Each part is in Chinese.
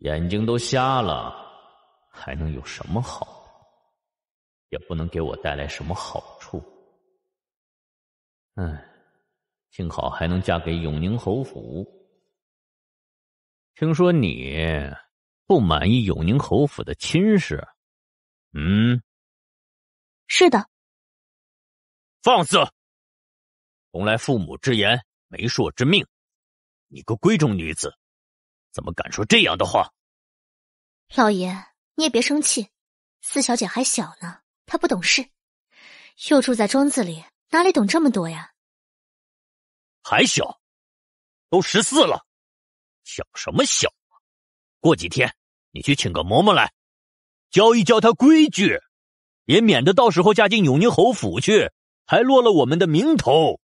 眼睛都瞎了，还能有什么好？也不能给我带来什么好处。哎，幸好还能嫁给永宁侯府。听说你不满意永宁侯府的亲事？嗯，是的。放肆！从来父母之言，媒妁之命，你个闺中女子。怎么敢说这样的话？老爷，你也别生气，四小姐还小呢，她不懂事，又住在庄子里，哪里懂这么多呀？还小？都十四了，小什么小？过几天你去请个嬷嬷来，教一教她规矩，也免得到时候嫁进永宁侯府去，还落了我们的名头。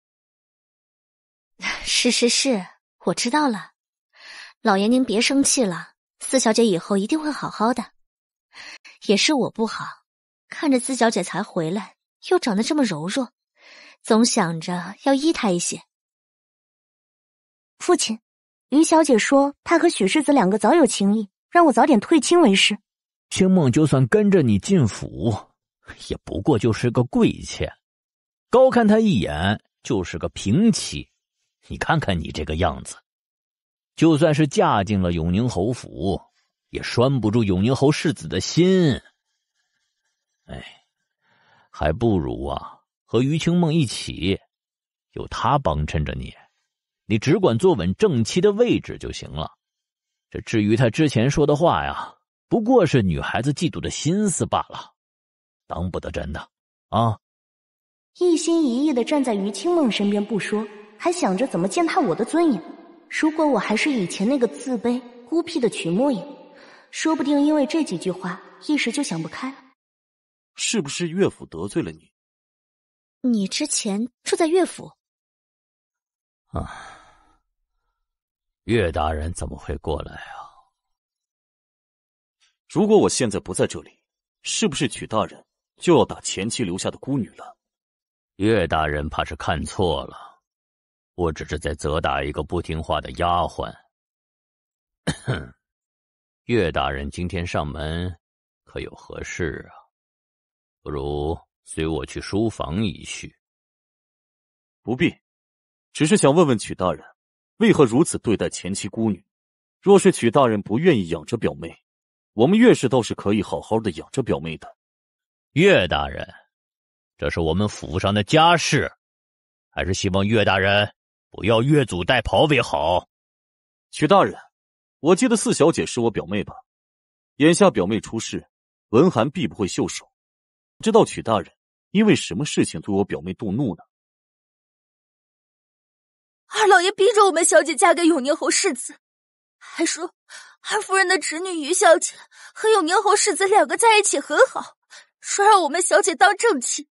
是是是，我知道了。老爷，您别生气了。四小姐以后一定会好好的。也是我不好，看着四小姐才回来，又长得这么柔弱，总想着要依她一些。父亲，于小姐说她和许世子两个早有情谊，让我早点退亲为师。青梦就算跟着你进府，也不过就是个贵妾，高看她一眼就是个平妻。你看看你这个样子。就算是嫁进了永宁侯府，也拴不住永宁侯世子的心。哎，还不如啊，和于清梦一起，有她帮衬着你，你只管坐稳正妻的位置就行了。这至于他之前说的话呀，不过是女孩子嫉妒的心思罢了，当不得真的啊！一心一意的站在于清梦身边不说，还想着怎么践踏我的尊严。如果我还是以前那个自卑、孤僻的曲莫影，说不定因为这几句话，一时就想不开了。是不是岳府得罪了你？你之前住在岳府。啊，岳大人怎么会过来啊？如果我现在不在这里，是不是曲大人就要打前妻留下的孤女了？岳大人怕是看错了。我只是在责打一个不听话的丫鬟。岳大人今天上门，可有何事啊？不如随我去书房一叙。不必，只是想问问曲大人，为何如此对待前妻孤女？若是曲大人不愿意养着表妹，我们岳氏倒是可以好好的养着表妹的。岳大人，这是我们府上的家事，还是希望岳大人。不要越俎代庖为好，曲大人，我记得四小姐是我表妹吧？眼下表妹出事，文涵必不会袖手。知道曲大人因为什么事情对我表妹动怒呢？二老爷逼着我们小姐嫁给永宁侯世子，还说二夫人的侄女于小姐和永宁侯世子两个在一起很好，说让我们小姐当正妻，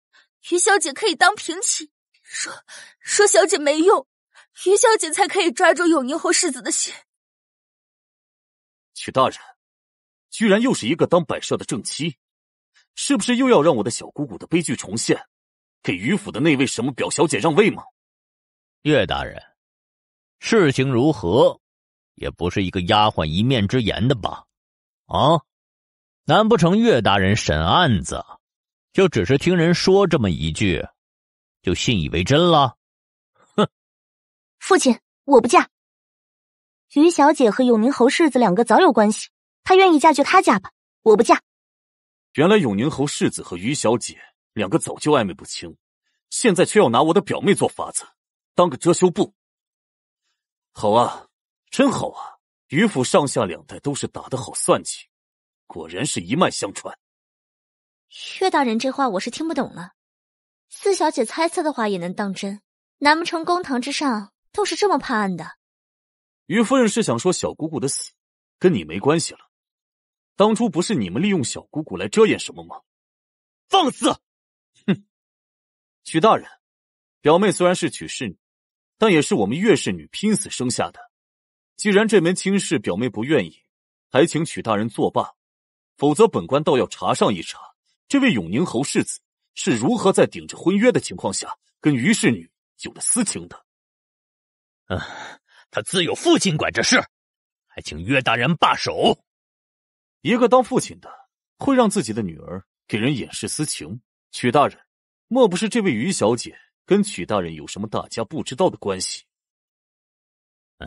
于小姐可以当平妻，说说小姐没用。余小姐才可以抓住永宁侯世子的心。曲大人，居然又是一个当摆设的正妻，是不是又要让我的小姑姑的悲剧重现，给余府的那位什么表小姐让位吗？岳大人，事情如何，也不是一个丫鬟一面之言的吧？啊，难不成岳大人审案子，就只是听人说这么一句，就信以为真了？父亲，我不嫁。于小姐和永宁侯世子两个早有关系，她愿意嫁就她嫁吧，我不嫁。原来永宁侯世子和于小姐两个早就暧昧不清，现在却要拿我的表妹做法子，当个遮羞布。好啊，真好啊，于府上下两代都是打得好算计，果然是一脉相传。岳大人这话我是听不懂了，四小姐猜测的话也能当真？难不成公堂之上？都是这么判案的，于夫人是想说小姑姑的死跟你没关系了？当初不是你们利用小姑姑来遮掩什么吗？放肆！哼！曲大人，表妹虽然是曲氏女，但也是我们岳氏女拼死生下的。既然这门亲事表妹不愿意，还请曲大人作罢。否则本官倒要查上一查，这位永宁侯世子是如何在顶着婚约的情况下跟于氏女有了私情的。嗯，他自有父亲管这事，还请岳大人罢手。一个当父亲的会让自己的女儿给人掩饰私情，曲大人，莫不是这位于小姐跟曲大人有什么大家不知道的关系？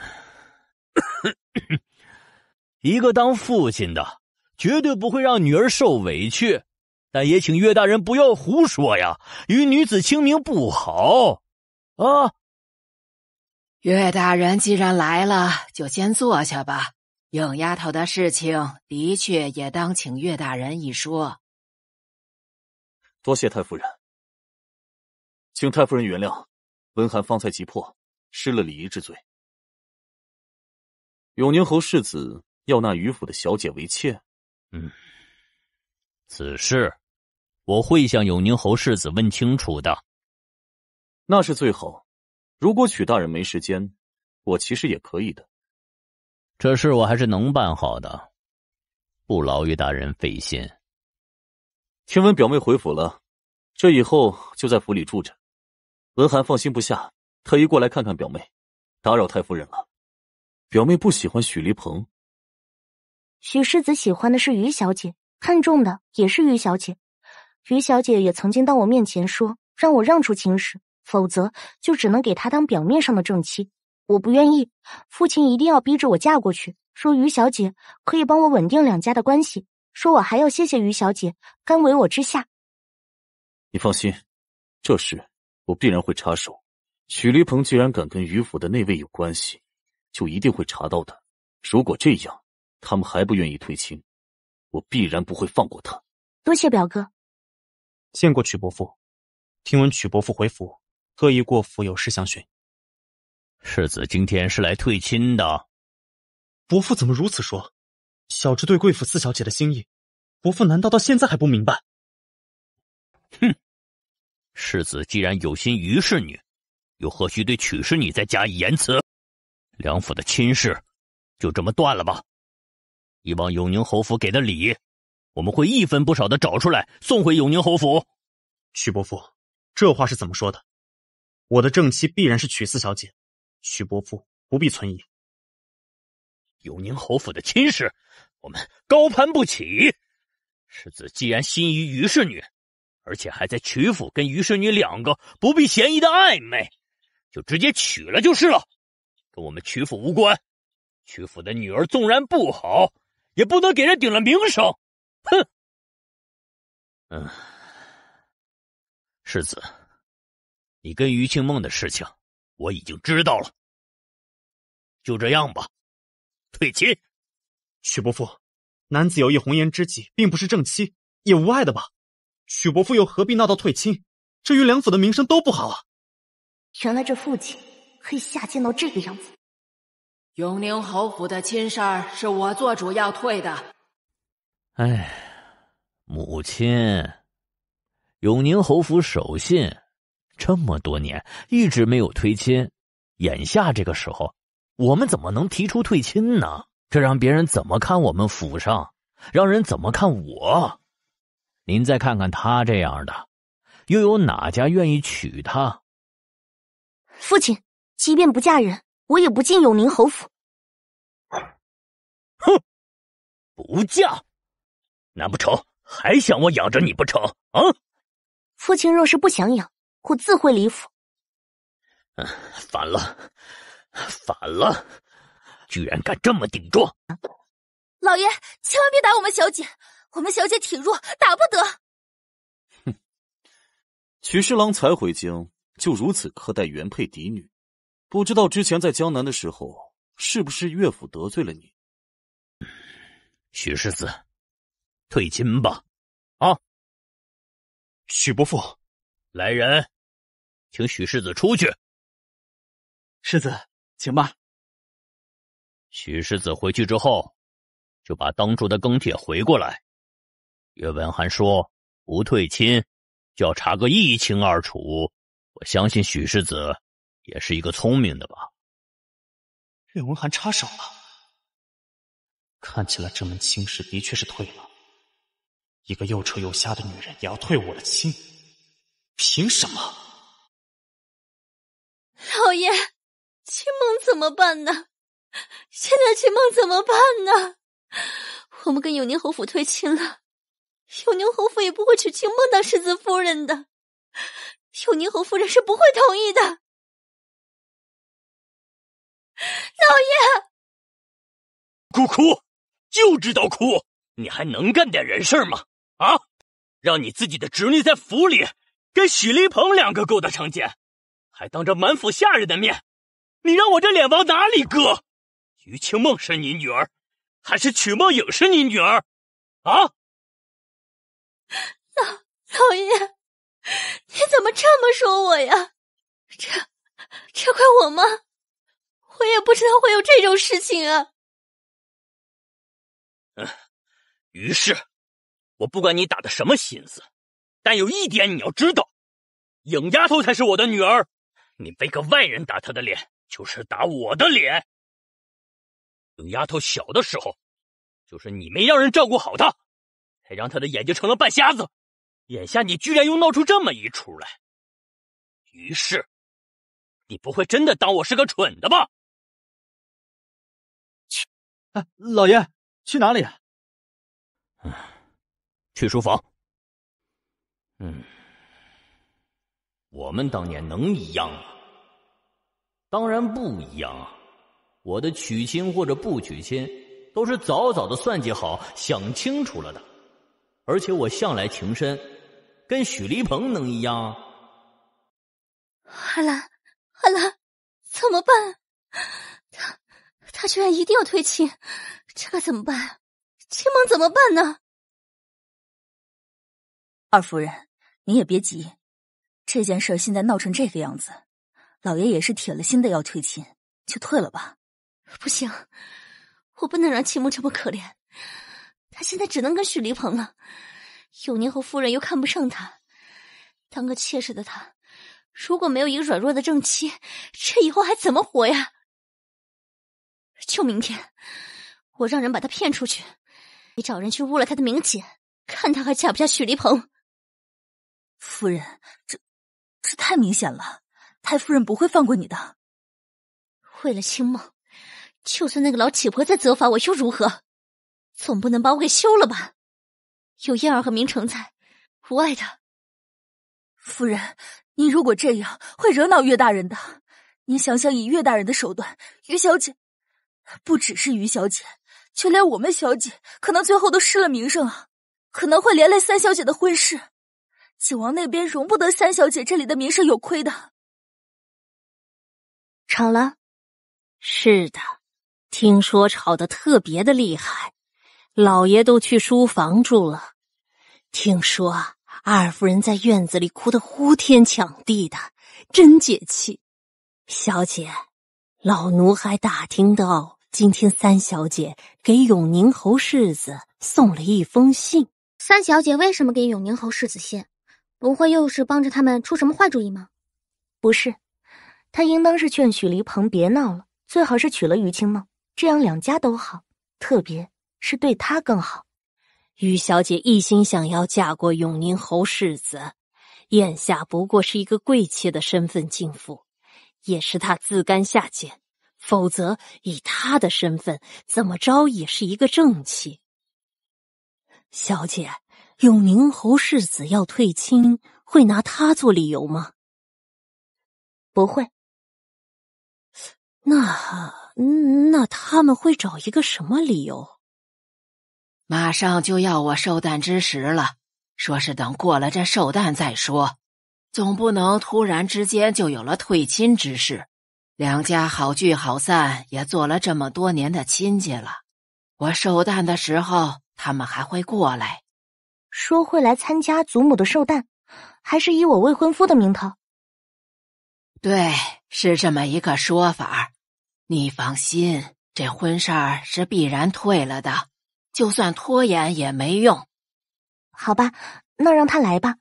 一个当父亲的绝对不会让女儿受委屈，但也请岳大人不要胡说呀，与女子清明不好啊。岳大人既然来了，就先坐下吧。颖丫头的事情，的确也当请岳大人一说。多谢太夫人，请太夫人原谅，文寒方才急迫，失了礼仪之罪。永宁侯世子要纳于府的小姐为妾，嗯，此事我会向永宁侯世子问清楚的。那是最好。如果曲大人没时间，我其实也可以的。这事我还是能办好的，不劳于大人费心。听闻表妹回府了，这以后就在府里住着。文涵放心不下，特意过来看看表妹，打扰太夫人了。表妹不喜欢许立鹏，许世子喜欢的是于小姐，看中的也是于小姐。于小姐也曾经到我面前说，让我让出秦氏，否则就只能给他当表面上的正妻，我不愿意。父亲一定要逼着我嫁过去，说于小姐可以帮我稳定两家的关系。说我还要谢谢于小姐，甘为我之下。你放心，这事我必然会插手。许黎鹏既然敢跟于府的内卫有关系，就一定会查到的。如果这样，他们还不愿意退亲，我必然不会放过他。多谢表哥。见过曲伯父，听闻曲伯父回府。特意过府有事相询。世子今天是来退亲的，伯父怎么如此说？小侄对贵府四小姐的心意，伯父难道到现在还不明白？哼！世子既然有心于侍女，又何须对曲侍女再加以言辞？梁府的亲事，就这么断了吧！以往永宁侯府给的礼，我们会一分不少的找出来送回永宁侯府。曲伯父，这话是怎么说的？我的正妻必然是曲四小姐，曲伯父不必存疑。永宁侯府的亲事，我们高攀不起。世子既然心仪于氏女，而且还在曲府跟于氏女两个不避嫌疑的暧昧，就直接娶了就是了，跟我们曲府无关。曲府的女儿纵然不好，也不能给人顶了名声。哼。嗯，世子。你跟于庆梦的事情，我已经知道了。就这样吧，退亲。许伯父，男子有一红颜知己，并不是正妻，也无碍的吧？许伯父又何必闹到退亲？这于梁府的名声都不好啊！原来这父亲可以下贱到这个样子。永宁侯府的亲事儿是我做主要退的。哎，母亲，永宁侯府守信。这么多年一直没有退亲，眼下这个时候，我们怎么能提出退亲呢？这让别人怎么看我们府上？让人怎么看我？您再看看他这样的，又有哪家愿意娶她？父亲，即便不嫁人，我也不进永宁侯府。哼，不嫁，难不成还想我养着你不成？啊？父亲若是不想养。我自会离府。反了，反了！居然敢这么顶撞！老爷，千万别打我们小姐，我们小姐体弱，打不得。哼，许侍郎才回京，就如此苛待原配嫡女，不知道之前在江南的时候，是不是岳府得罪了你？许世子，退亲吧！啊，许伯父。来人，请许世子出去。世子，请吧。许世子回去之后，就把当初的庚帖回过来。岳文涵说不退亲，就要查个一清二楚。我相信许世子也是一个聪明的吧。岳文涵插手了，看起来这门亲事的确是退了。一个又丑又瞎的女人也要退我的亲。凭什么，老爷？秦梦怎么办呢？现在秦梦怎么办呢？我们跟永宁侯府退亲了，永宁侯府也不会娶秦梦当世子夫人的，永宁侯夫人是不会同意的。老爷，哭哭，就知道哭，你还能干点人事吗？啊，让你自己的侄女在府里。跟许立鹏两个勾搭成奸，还当着满府下人的面，你让我这脸往哪里搁？于清梦是你女儿，还是曲梦影是你女儿？啊？老老爷，你怎么这么说我呀？这这怪我吗？我也不知道会有这种事情啊。嗯，于是，我不管你打的什么心思。但有一点你要知道，影丫头才是我的女儿。你被个外人打她的脸，就是打我的脸。影丫头小的时候，就是你没让人照顾好她，才让她的眼睛成了半瞎子。眼下你居然又闹出这么一出来，于是，你不会真的当我是个蠢的吧？去，哎，老爷去哪里？去书房。嗯，我们当年能一样吗？当然不一样。啊！我的娶亲或者不娶亲，都是早早的算计好、想清楚了的。而且我向来情深，跟许立鹏能一样？阿兰，阿兰，怎么办？他他居然一定要退亲，这可怎么办？青梦怎么办呢？二夫人，你也别急，这件事现在闹成这个样子，老爷也是铁了心的要退亲，就退了吧。不行，我不能让秦穆这么可怜。他现在只能跟许立鹏了，永宁和夫人又看不上他，当个妾室的他，如果没有一个软弱的正妻，这以后还怎么活呀？就明天，我让人把他骗出去，你找人去污了他的名节，看他还嫁不嫁许立鹏。夫人，这这太明显了，太夫人不会放过你的。为了清梦，就算那个老乞婆再责罚我又如何？总不能把我给休了吧？有燕儿和明成在，无碍的。夫人，您如果这样会惹恼岳大人的。您想想，以岳大人的手段，于小姐，不只是于小姐，就连我们小姐，可能最后都失了名声啊，可能会连累三小姐的婚事。景王那边容不得三小姐，这里的名声有亏的。吵了，是的，听说吵得特别的厉害，老爷都去书房住了。听说二夫人在院子里哭得呼天抢地的，真解气。小姐，老奴还打听到，今天三小姐给永宁侯世子送了一封信。三小姐为什么给永宁侯世子信？不会又是帮着他们出什么坏主意吗？不是，他应当是劝许黎鹏别闹了，最好是娶了于青梦，这样两家都好，特别是对他更好。于小姐一心想要嫁过永宁侯世子，眼下不过是一个贵妾的身份进府，也是她自甘下贱。否则以她的身份，怎么着也是一个正妻。小姐。永宁侯世子要退亲，会拿他做理由吗？不会。那那他们会找一个什么理由？马上就要我寿诞之时了，说是等过了这寿诞再说，总不能突然之间就有了退亲之事。两家好聚好散，也做了这么多年的亲戚了，我寿诞的时候，他们还会过来。说会来参加祖母的寿诞，还是以我未婚夫的名头。对，是这么一个说法。你放心，这婚事儿是必然退了的，就算拖延也没用。好吧，那让他来吧。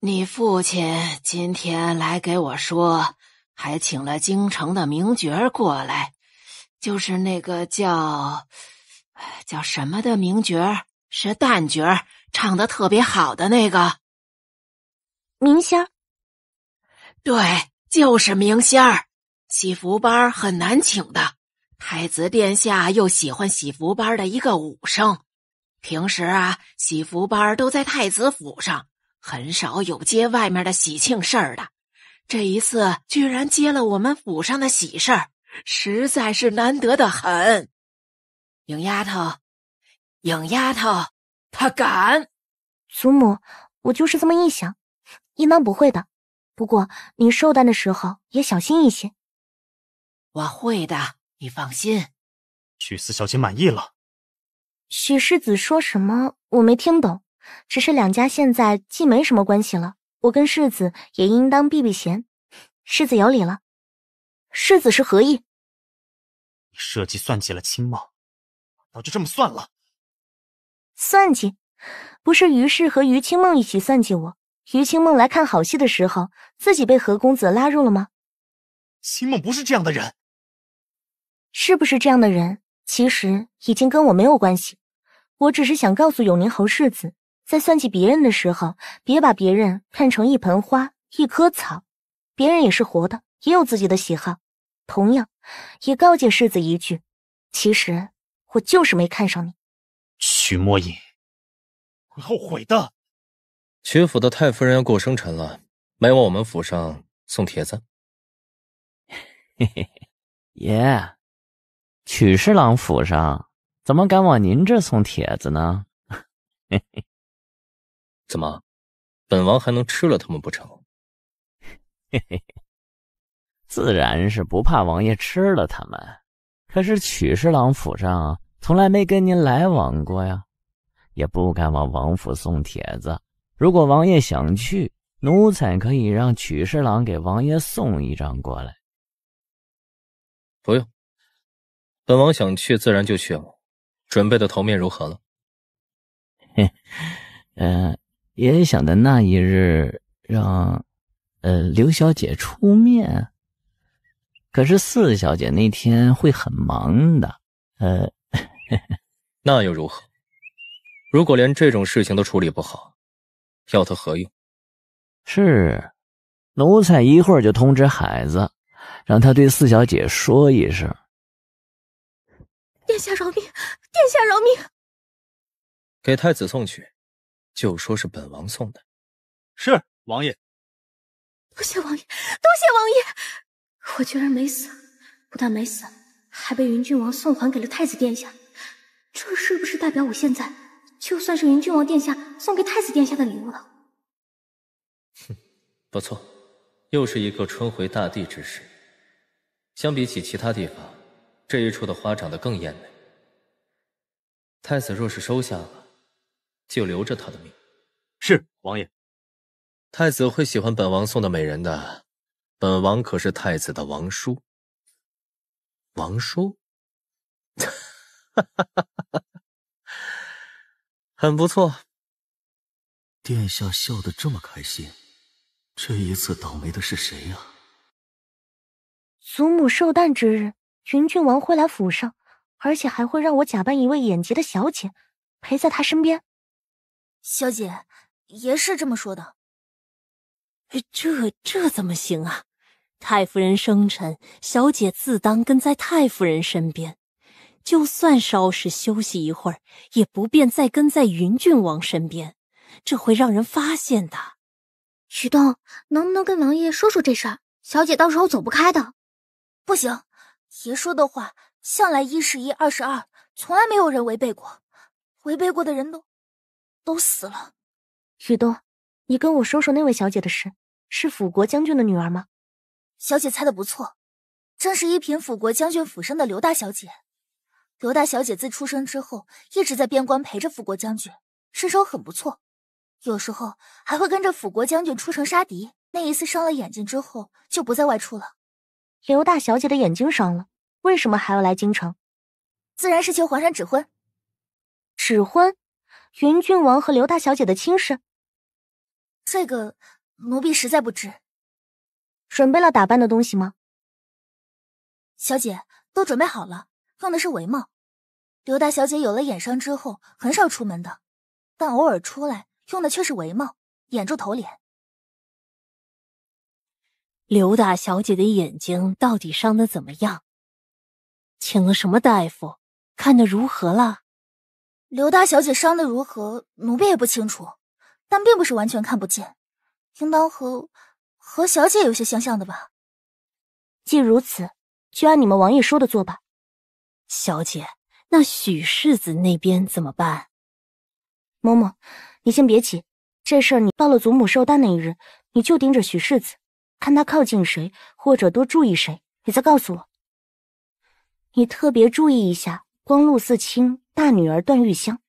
你父亲今天来给我说，还请了京城的名角过来，就是那个叫叫什么的名角儿。是旦角儿唱的特别好的那个明星儿，对，就是明星儿。喜福班很难请的，太子殿下又喜欢喜福班的一个武生。平时啊，喜福班都在太子府上，很少有接外面的喜庆事儿的。这一次居然接了我们府上的喜事儿，实在是难得的很。颖丫头。影丫头，她敢！祖母，我就是这么一想，应当不会的。不过你寿诞的时候也小心一些。我会的，你放心。许四小姐满意了。许世子说什么？我没听懂。只是两家现在既没什么关系了，我跟世子也应当避避嫌。世子有礼了。世子是何意？你设计算计了青茂，那就这么算了？算计，不是于氏和于清梦一起算计我？于清梦来看好戏的时候，自己被何公子拉入了吗？清梦不是这样的人，是不是这样的人？其实已经跟我没有关系。我只是想告诉永宁侯世子，在算计别人的时候，别把别人看成一盆花、一棵草，别人也是活的，也有自己的喜好。同样，也告诫世子一句：，其实我就是没看上你。徐墨影。会后悔的。曲府的太夫人要过生辰了，没往我们府上送帖子。嘿嘿嘿，爷，曲侍郎府上怎么敢往您这送帖子呢？嘿嘿，怎么，本王还能吃了他们不成？嘿嘿嘿，自然是不怕王爷吃了他们，可是曲侍郎府上。从来没跟您来往过呀，也不敢往王府送帖子。如果王爷想去，奴才可以让曲侍郎给王爷送一张过来。不用，本王想去自然就去了。准备的头面如何了？嘿，嗯，爷爷想的那一日让，呃，刘小姐出面，可是四小姐那天会很忙的，呃。那又如何？如果连这种事情都处理不好，要他何用？是奴才一会儿就通知海子，让他对四小姐说一声。殿下饶命！殿下饶命！给太子送去，就说是本王送的。是王爷，多谢王爷，多谢王爷！我居然没死，不但没死，还被云郡王送还给了太子殿下。这是不是代表我现在就算是云郡王殿下送给太子殿下的礼物了？哼，不错，又是一个春回大地之时，相比起其他地方，这一处的花长得更艳美。太子若是收下了，就留着他的命。是王爷，太子会喜欢本王送的美人的，本王可是太子的王叔。王叔。哈，很不错。殿下笑得这么开心，这一次倒霉的是谁呀？祖母寿诞之日，云郡王会来府上，而且还会让我假扮一位眼疾的小姐，陪在他身边。小姐，爷是这么说的。这这怎么行啊？太夫人生辰，小姐自当跟在太夫人身边。就算稍事休息一会儿，也不便再跟在云郡王身边，这会让人发现的。许东，能不能跟王爷说说这事儿？小姐到时候走不开的。不行，爷说的话向来一是一二，是二，从来没有人违背过，违背过的人都都死了。许东，你跟我说说那位小姐的事，是辅国将军的女儿吗？小姐猜的不错，正是一品辅国将军府上的刘大小姐。刘大小姐自出生之后，一直在边关陪着辅国将军，身手很不错。有时候还会跟着辅国将军出城杀敌。那一次伤了眼睛之后，就不再外出。了刘大小姐的眼睛伤了，为什么还要来京城？自然是求皇上指婚。指婚？云郡王和刘大小姐的亲事？这个奴婢实在不知。准备了打扮的东西吗？小姐都准备好了。用的是帷帽。刘大小姐有了眼伤之后，很少出门的，但偶尔出来用的却是帷帽，掩住头脸。刘大小姐的眼睛到底伤的怎么样？请了什么大夫？看的如何了？刘大小姐伤的如何？奴婢也不清楚，但并不是完全看不见，应当和和小姐有些相像的吧。既如此，就按你们王爷说的做吧。小姐，那许世子那边怎么办？嬷嬷，你先别急，这事儿你到了祖母寿诞那一日，你就盯着许世子，看他靠近谁或者多注意谁，你再告诉我。你特别注意一下光禄寺卿大女儿段玉香，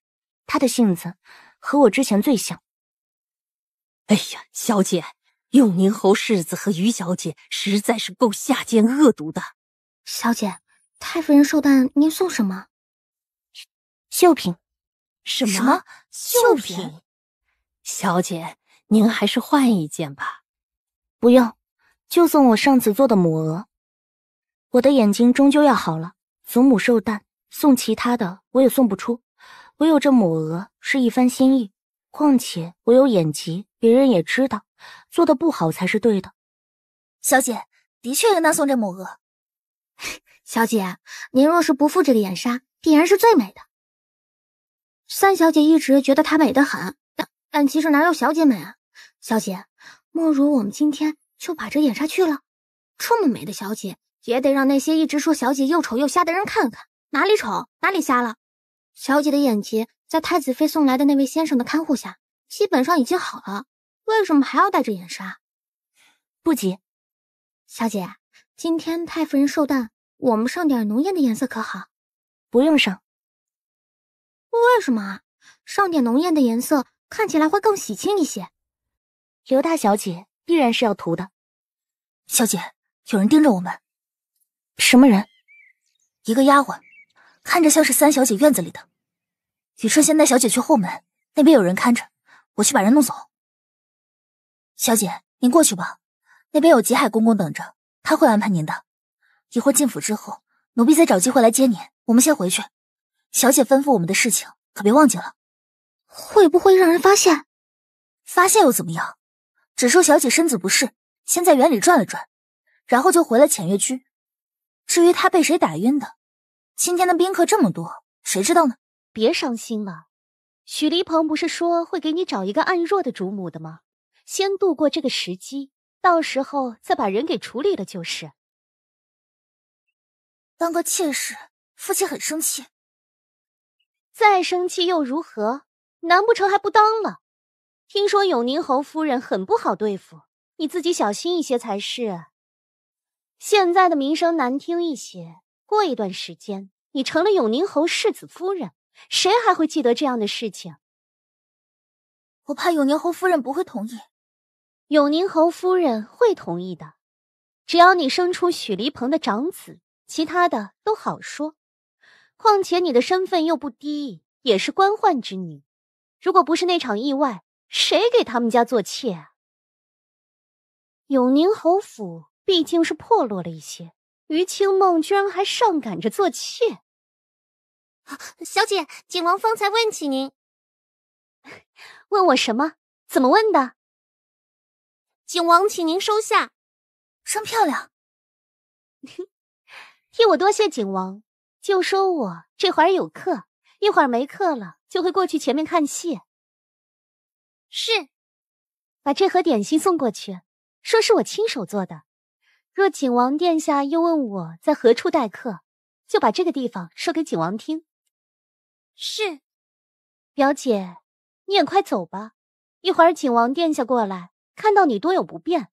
她的性子和我之前最像。哎呀，小姐，永宁侯世子和于小姐实在是够下贱恶毒的，小姐。太夫人寿诞，您送什么？绣品。什么？绣品？小姐，您还是换一件吧。不用，就送我上次做的母鹅。我的眼睛终究要好了。祖母寿诞，送其他的我也送不出，唯有这母鹅是一番心意。况且我有眼疾，别人也知道，做的不好才是对的。小姐，的确应当送这母鹅。小姐，您若是不副这个眼纱，必然是最美的。三小姐一直觉得她美得很，但但其实哪有小姐美啊？小姐，莫如我们今天就把这眼纱去了。这么美的小姐，也得让那些一直说小姐又丑又瞎的人看看哪里丑哪里瞎了。小姐的眼疾在太子妃送来的那位先生的看护下，基本上已经好了。为什么还要戴着眼纱？不急，小姐，今天太夫人寿诞。我们上点浓艳的颜色可好？不用上。为什么啊？上点浓艳的颜色看起来会更喜庆一些。刘大小姐必然是要涂的。小姐，有人盯着我们。什么人？一个丫鬟，看着像是三小姐院子里的。雨春先带小姐去后门，那边有人看着，我去把人弄走。小姐，您过去吧，那边有吉海公公等着，他会安排您的。一会儿进府之后，奴婢再找机会来接你。我们先回去，小姐吩咐我们的事情可别忘记了。会不会让人发现？发现又怎么样？只说小姐身子不适，先在园里转了转，然后就回了浅月居。至于她被谁打晕的，今天的宾客这么多，谁知道呢？别伤心了，许立鹏不是说会给你找一个暗弱的主母的吗？先度过这个时机，到时候再把人给处理了就是。当个妾室，父亲很生气。再生气又如何？难不成还不当了？听说永宁侯夫人很不好对付，你自己小心一些才是。现在的名声难听一些，过一段时间你成了永宁侯世子夫人，谁还会记得这样的事情？我怕永宁侯夫人不会同意。永宁侯夫人会同意的，只要你生出许黎鹏的长子。其他的都好说，况且你的身份又不低，也是官宦之女。如果不是那场意外，谁给他们家做妾？啊？永宁侯府毕竟是破落了一些，于清梦居然还上赶着做妾。小姐，景王方才问起您，问我什么？怎么问的？景王，请您收下，真漂亮。替我多谢景王，就说我这会儿有课，一会儿没课了就会过去前面看戏。是，把这盒点心送过去，说是我亲手做的。若景王殿下又问我在何处待客，就把这个地方说给景王听。是，表姐，你也快走吧，一会儿景王殿下过来，看到你多有不便。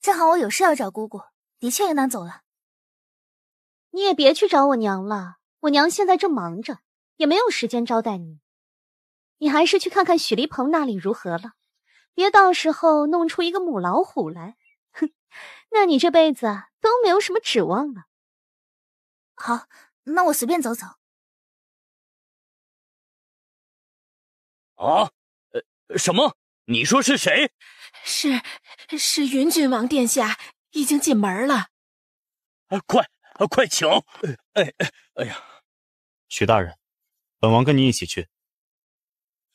正好我有事要找姑姑，的确应当走了。你也别去找我娘了，我娘现在正忙着，也没有时间招待你。你还是去看看许立鹏那里如何了，别到时候弄出一个母老虎来。哼，那你这辈子都没有什么指望了。好，那我随便走走。啊？呃，什么？你说是谁？是，是云郡王殿下已经进门了。啊，快！啊，快请！哎哎哎呀，曲大人，本王跟你一起去。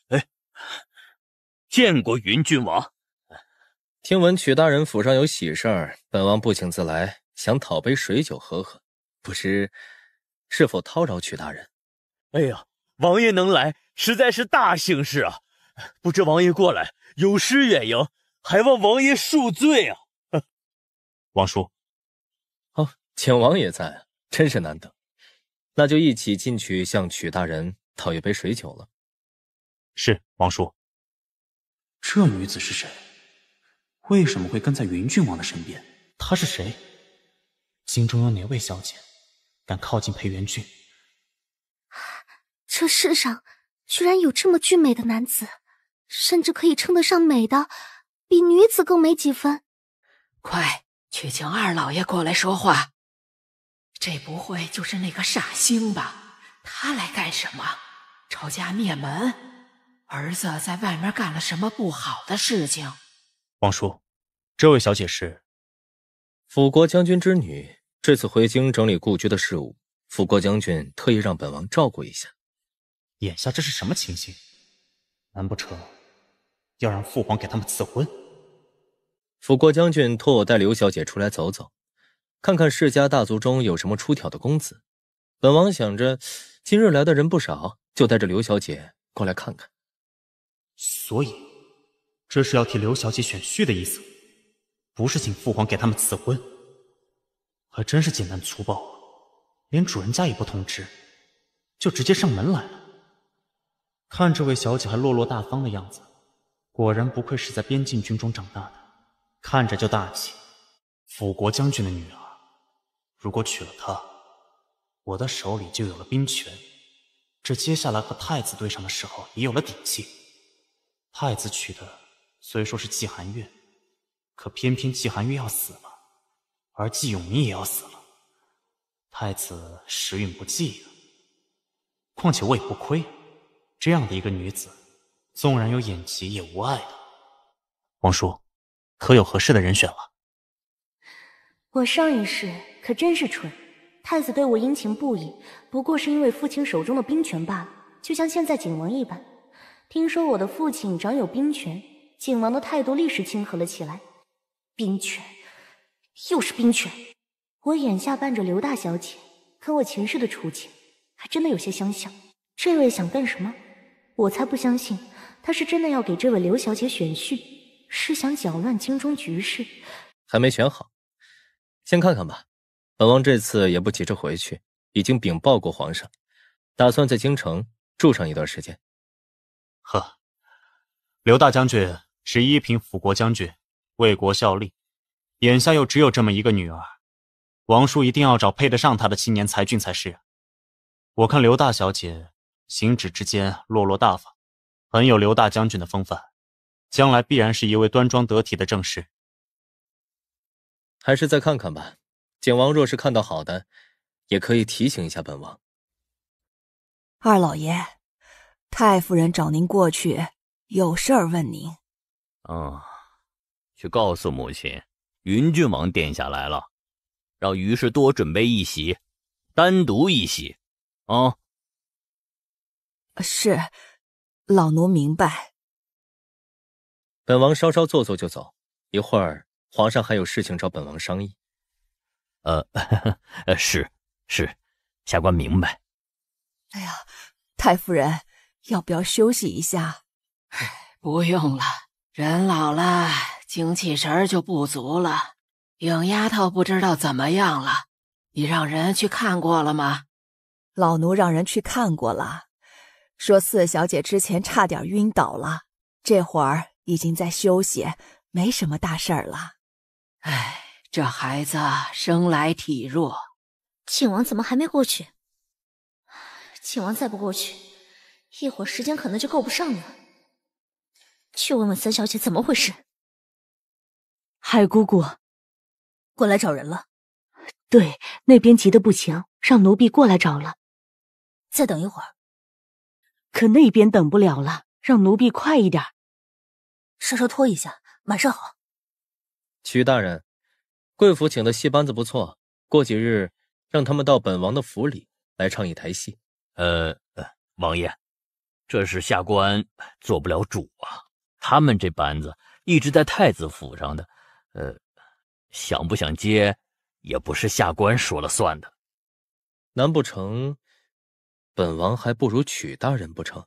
哎，见过云君王。听闻曲大人府上有喜事儿，本王不请自来，想讨杯水酒喝喝，不知是否叨扰曲大人？哎呀，王爷能来，实在是大幸事啊！不知王爷过来有失远迎，还望王爷恕罪啊！王叔。景王也在，真是难得。那就一起进去向曲大人讨一杯水酒了。是王叔。这女子是谁？为什么会跟在云郡王的身边？她是谁？京中有哪位小姐敢靠近裴元俊？这世上居然有这么俊美的男子，甚至可以称得上美的，比女子更美几分。快去请二老爷过来说话。这不会就是那个煞星吧？他来干什么？抄家灭门？儿子在外面干了什么不好的事情？王叔，这位小姐是辅国将军之女，这次回京整理故居的事务，辅国将军特意让本王照顾一下。眼下这是什么情形？难不成要让父皇给他们赐婚？辅国将军托我带刘小姐出来走走。看看世家大族中有什么出挑的公子，本王想着今日来的人不少，就带着刘小姐过来看看。所以这是要替刘小姐选婿的意思，不是请父皇给他们赐婚。还真是简单粗暴啊，连主人家也不通知，就直接上门来了。看这位小姐还落落大方的样子，果然不愧是在边境军中长大的，看着就大气。辅国将军的女儿。如果娶了她，我的手里就有了兵权，这接下来和太子对上的时候也有了底气。太子娶的虽说是季寒月，可偏偏季寒月要死了，而季永明也要死了，太子时运不济啊。况且我也不亏，这样的一个女子，纵然有眼疾也无碍的。王叔，可有合适的人选了？我上一世。可真是蠢！太子对我殷勤不已，不过是因为父亲手中的兵权罢了。就像现在景王一般，听说我的父亲掌有兵权，景王的态度立时亲和了起来。兵权，又是兵权！我眼下伴着刘大小姐，和我前世的处境，还真的有些相像。这位想干什么？我才不相信他是真的要给这位刘小姐选婿，是想搅乱京中局势。还没选好，先看看吧。本王这次也不急着回去，已经禀报过皇上，打算在京城住上一段时间。呵，刘大将军是一品辅国将军，为国效力，眼下又只有这么一个女儿，王叔一定要找配得上他的青年才俊才是。我看刘大小姐行止之间落落大方，很有刘大将军的风范，将来必然是一位端庄得体的正室。还是再看看吧。景王若是看到好的，也可以提醒一下本王。二老爷，太夫人找您过去，有事儿问您。嗯，去告诉母亲，云郡王殿下来了，让于氏多准备一席，单独一席。啊，是，老奴明白。本王稍稍坐坐就走，一会儿皇上还有事情找本王商议。呃，是，是，下官明白。哎呀，太夫人，要不要休息一下？哎，不用了，人老了，精气神就不足了。影丫头不知道怎么样了，你让人去看过了吗？老奴让人去看过了，说四小姐之前差点晕倒了，这会儿已经在休息，没什么大事儿了。唉。这孩子生来体弱。靖王怎么还没过去？靖王再不过去，一会儿时间可能就够不上了。去问问三小姐怎么回事。海姑姑，过来找人了。对，那边急得不行，让奴婢过来找了。再等一会儿。可那边等不了了，让奴婢快一点。稍稍拖一下，马上好。曲大人。贵府请的戏班子不错，过几日让他们到本王的府里来唱一台戏。呃，王爷，这是下官做不了主啊。他们这班子一直在太子府上的，呃，想不想接，也不是下官说了算的。难不成，本王还不如曲大人不成？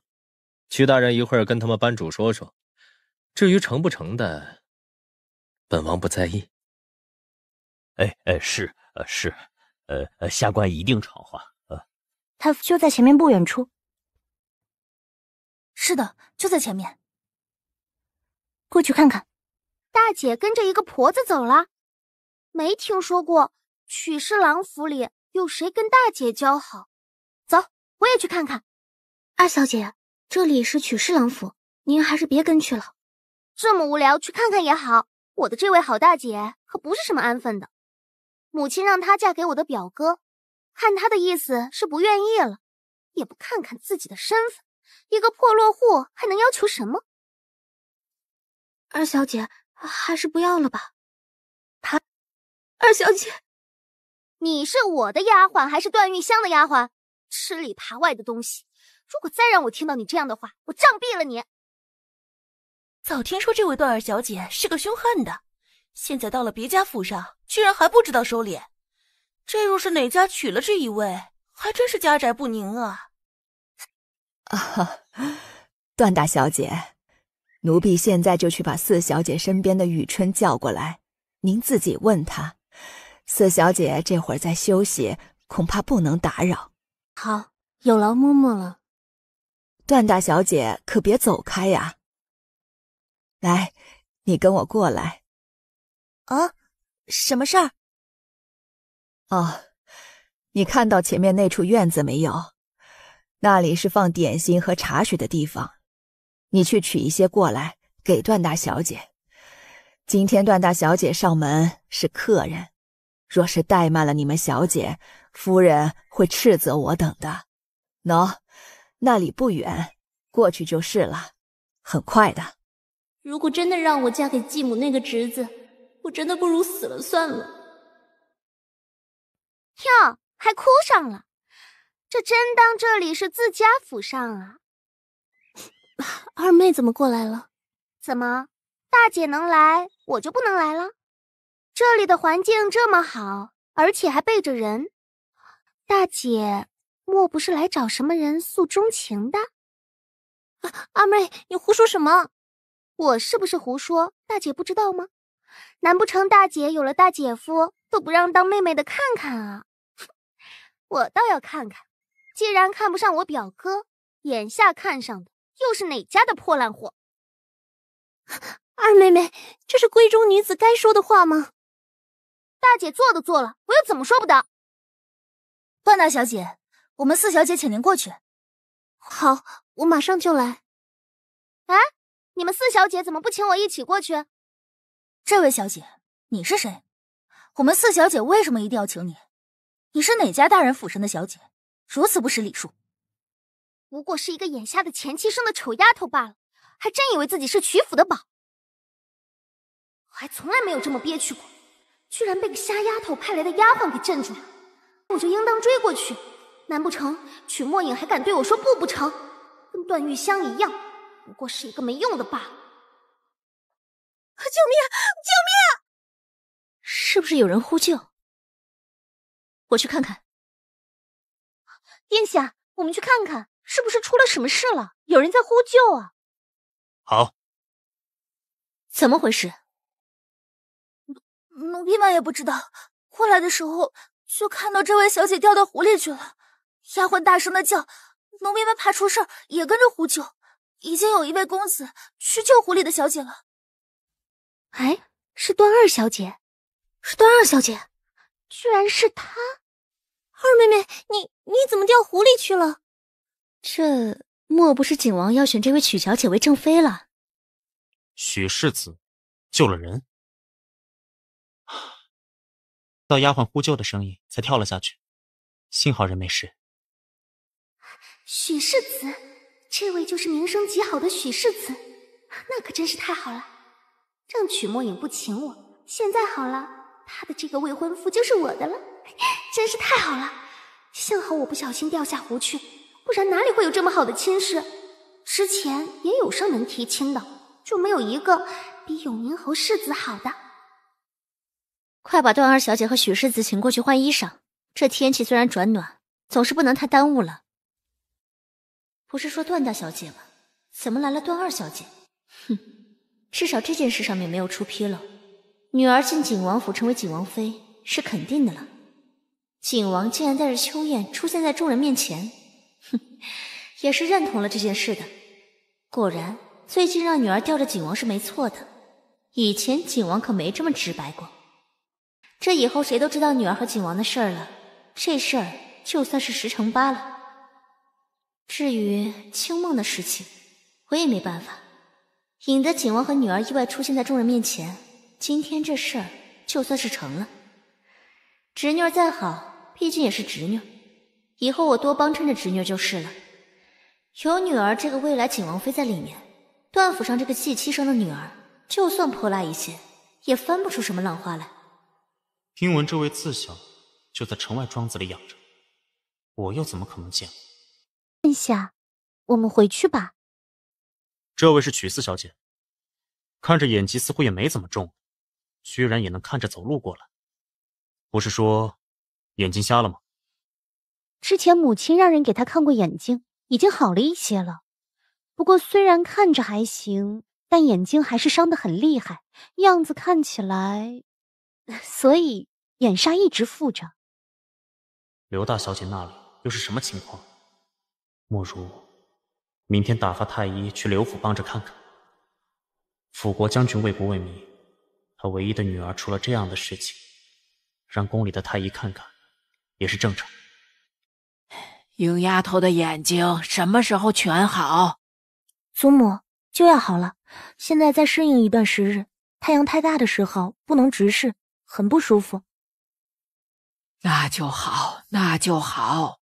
曲大人一会儿跟他们班主说说。至于成不成的，本王不在意。哎哎是呃是，呃下官一定传话。呃，他就在前面不远处。是的，就在前面。过去看看。大姐跟着一个婆子走了，没听说过。曲侍郎府里有谁跟大姐交好？走，我也去看看。二小姐，这里是曲侍郎府，您还是别跟去了。这么无聊，去看看也好。我的这位好大姐可不是什么安分的。母亲让她嫁给我的表哥，看她的意思是不愿意了，也不看看自己的身份，一个破落户还能要求什么？二小姐，还是不要了吧。他，二小姐，你是我的丫鬟，还是段玉香的丫鬟？吃里扒外的东西，如果再让我听到你这样的话，我杖毙了你。早听说这位段二小姐是个凶悍的。现在到了别家府上，居然还不知道收敛。这若是哪家娶了这一位，还真是家宅不宁啊！啊，段大小姐，奴婢现在就去把四小姐身边的雨春叫过来，您自己问她。四小姐这会儿在休息，恐怕不能打扰。好，有劳嬷嬷了。段大小姐可别走开呀！来，你跟我过来。啊，什么事儿？哦，你看到前面那处院子没有？那里是放点心和茶水的地方，你去取一些过来给段大小姐。今天段大小姐上门是客人，若是怠慢了你们小姐，夫人会斥责我等的。喏，那里不远，过去就是了，很快的。如果真的让我嫁给继母那个侄子，我真的不如死了算了。哟，还哭上了，这真当这里是自家府上啊？二妹怎么过来了？怎么，大姐能来我就不能来了？这里的环境这么好，而且还背着人，大姐莫不是来找什么人诉衷情的？阿妹，你胡说什么？我是不是胡说？大姐不知道吗？难不成大姐有了大姐夫都不让当妹妹的看看啊？我倒要看看，既然看不上我表哥，眼下看上的又是哪家的破烂货？二妹妹，这是闺中女子该说的话吗？大姐做都做了，我又怎么说不得？段大小姐，我们四小姐请您过去。好，我马上就来。哎，你们四小姐怎么不请我一起过去？这位小姐，你是谁？我们四小姐为什么一定要请你？你是哪家大人府上的小姐，如此不识礼数？不过是一个眼瞎的前妻生的丑丫头罢了，还真以为自己是曲府的宝？我还从来没有这么憋屈过，居然被个瞎丫头派来的丫鬟给镇住了，我就应当追过去。难不成曲墨影还敢对我说不不成？跟段玉香一样，不过是一个没用的罢了。救命！救命！是不是有人呼救？我去看看。殿下，我们去看看，是不是出了什么事了？有人在呼救啊！好。怎么回事？奴婢们也不知道。过来的时候就看到这位小姐掉到湖里去了，丫鬟大声的叫，奴婢们怕出事，也跟着呼救。已经有一位公子去救湖里的小姐了。哎，是端二小姐，是端二小姐，居然是她！二妹妹，你你怎么掉湖里去了？这莫不是景王要选这位许小姐为正妃了？许世子，救了人，到丫鬟呼救的声音才跳了下去，幸好人没事。许世子，这位就是名声极好的许世子，那可真是太好了。让曲莫影不请我，现在好了，他的这个未婚夫就是我的了，真是太好了！幸好我不小心掉下湖去，不然哪里会有这么好的亲事？之前也有上门提亲的，就没有一个比永宁侯世子好的。快把段二小姐和许世子请过去换衣裳，这天气虽然转暖，总是不能太耽误了。不是说段大小姐吗？怎么来了段二小姐？至少这件事上面没有出纰漏，女儿进景王府成为景王妃是肯定的了。景王竟然带着秋燕出现在众人面前，哼，也是认同了这件事的。果然，最近让女儿吊着景王是没错的。以前景王可没这么直白过。这以后谁都知道女儿和景王的事儿了，这事儿就算是十成八了。至于青梦的事情，我也没办法。引得景王和女儿意外出现在众人面前，今天这事儿就算是成了。侄女儿再好，毕竟也是侄女，以后我多帮衬着侄女就是了。有女儿这个未来景王妃在里面，段府上这个继妻生的女儿，就算泼辣一些，也翻不出什么浪花来。听闻这位自小就在城外庄子里养着，我又怎么可能见？殿下，我们回去吧。这位是曲四小姐，看着眼疾似乎也没怎么重，居然也能看着走路过来。不是说眼睛瞎了吗？之前母亲让人给她看过眼睛，已经好了一些了。不过虽然看着还行，但眼睛还是伤得很厉害，样子看起来，所以眼纱一直覆着。刘大小姐那里又是什么情况？莫如。明天打发太医去刘府帮着看看。辅国将军为国为民，他唯一的女儿出了这样的事情，让宫里的太医看看，也是正常。瑛丫头的眼睛什么时候全好？祖母就要好了，现在再适应一段时日。太阳太大的时候不能直视，很不舒服。那就好，那就好。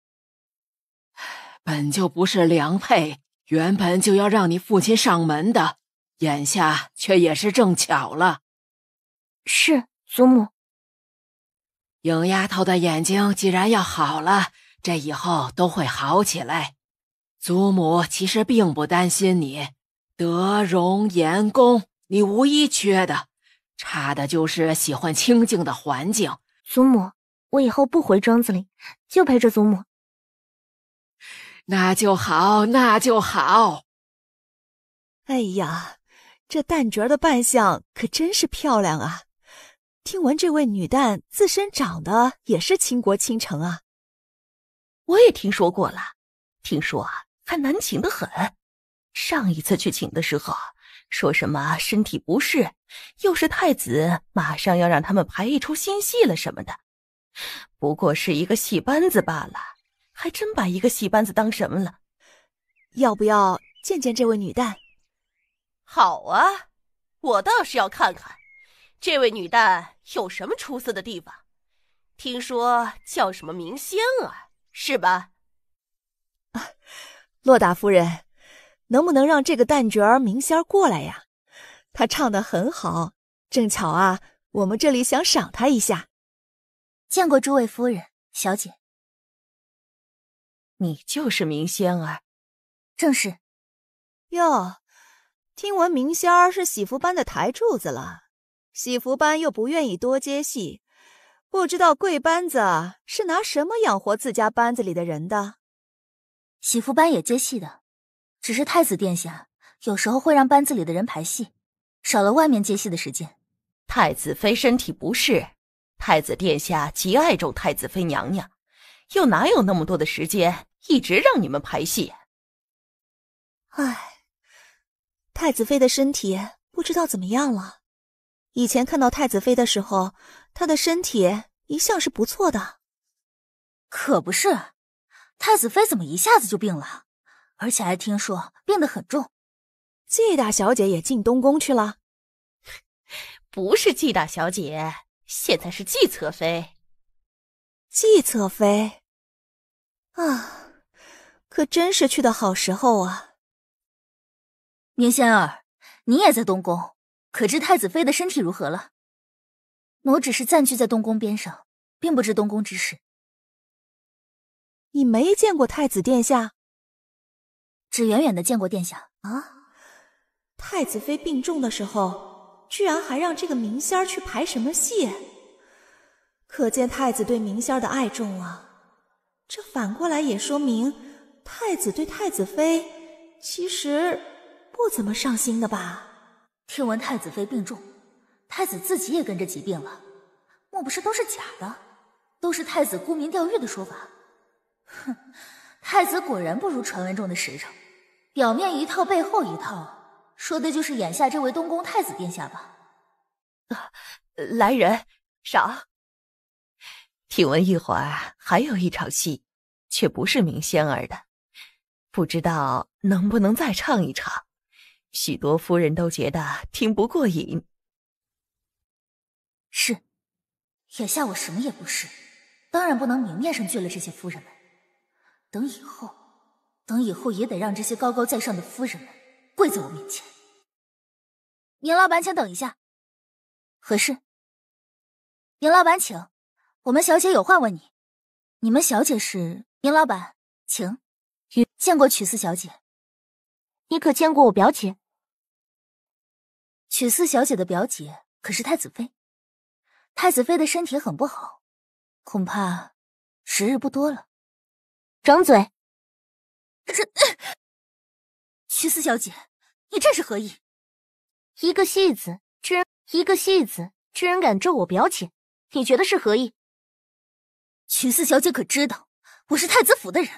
本就不是良配。原本就要让你父亲上门的，眼下却也是正巧了。是祖母，影丫头的眼睛既然要好了，这以后都会好起来。祖母其实并不担心你，德、容、严、功，你无一缺的，差的就是喜欢清静的环境。祖母，我以后不回庄子里，就陪着祖母。那就好，那就好。哎呀，这旦角的扮相可真是漂亮啊！听闻这位女旦自身长得也是倾国倾城啊。我也听说过了，听说啊，还难请的很。上一次去请的时候，说什么身体不适，又是太子马上要让他们排一出新戏了什么的。不过是一个戏班子罢了。还真把一个戏班子当什么了？要不要见见这位女旦？好啊，我倒是要看看这位女旦有什么出色的地方。听说叫什么明仙儿，是吧？啊，洛大夫人，能不能让这个旦角儿明仙儿过来呀？她唱的很好，正巧啊，我们这里想赏她一下。见过诸位夫人、小姐。你就是明仙儿，正是。哟，听闻明仙儿是喜福班的台柱子了。喜福班又不愿意多接戏，不知道贵班子是拿什么养活自家班子里的人的？喜福班也接戏的，只是太子殿下有时候会让班子里的人排戏，少了外面接戏的时间。太子妃身体不适，太子殿下极爱重太子妃娘娘。又哪有那么多的时间一直让你们排戏？唉，太子妃的身体不知道怎么样了。以前看到太子妃的时候，她的身体一向是不错的。可不是，太子妃怎么一下子就病了？而且还听说病得很重。季大小姐也进东宫去了？不是季大小姐，现在是季侧妃。计侧妃，啊，可真是去的好时候啊。宁仙儿，你也在东宫，可知太子妃的身体如何了？奴只是暂居在东宫边上，并不知东宫之事。你没见过太子殿下，只远远的见过殿下啊。太子妃病重的时候，居然还让这个明仙儿去排什么戏？可见太子对明仙的爱重啊，这反过来也说明太子对太子妃其实不怎么上心的吧？听闻太子妃病重，太子自己也跟着急病了，莫不是都是假的？都是太子沽名钓誉的说法？哼，太子果然不如传闻中的实诚，表面一套背后一套，说的就是眼下这位东宫太子殿下吧？啊，来人，赏。听闻一会儿还有一场戏，却不是明仙儿的，不知道能不能再唱一场？许多夫人都觉得听不过瘾。是，眼下我什么也不是，当然不能明面上拒了这些夫人们。等以后，等以后也得让这些高高在上的夫人们跪在我面前。宁老板，请等一下，何事？宁老板，请。我们小姐有话问你，你们小姐是宁老板，请与见过曲四小姐，你可见过我表姐？曲四小姐的表姐可是太子妃，太子妃的身体很不好，恐怕时日不多了。掌嘴！这 曲四小姐，你这是何意？一个戏子居然一个戏子居然敢咒我表姐，你觉得是何意？曲四小姐可知道我是太子府的人？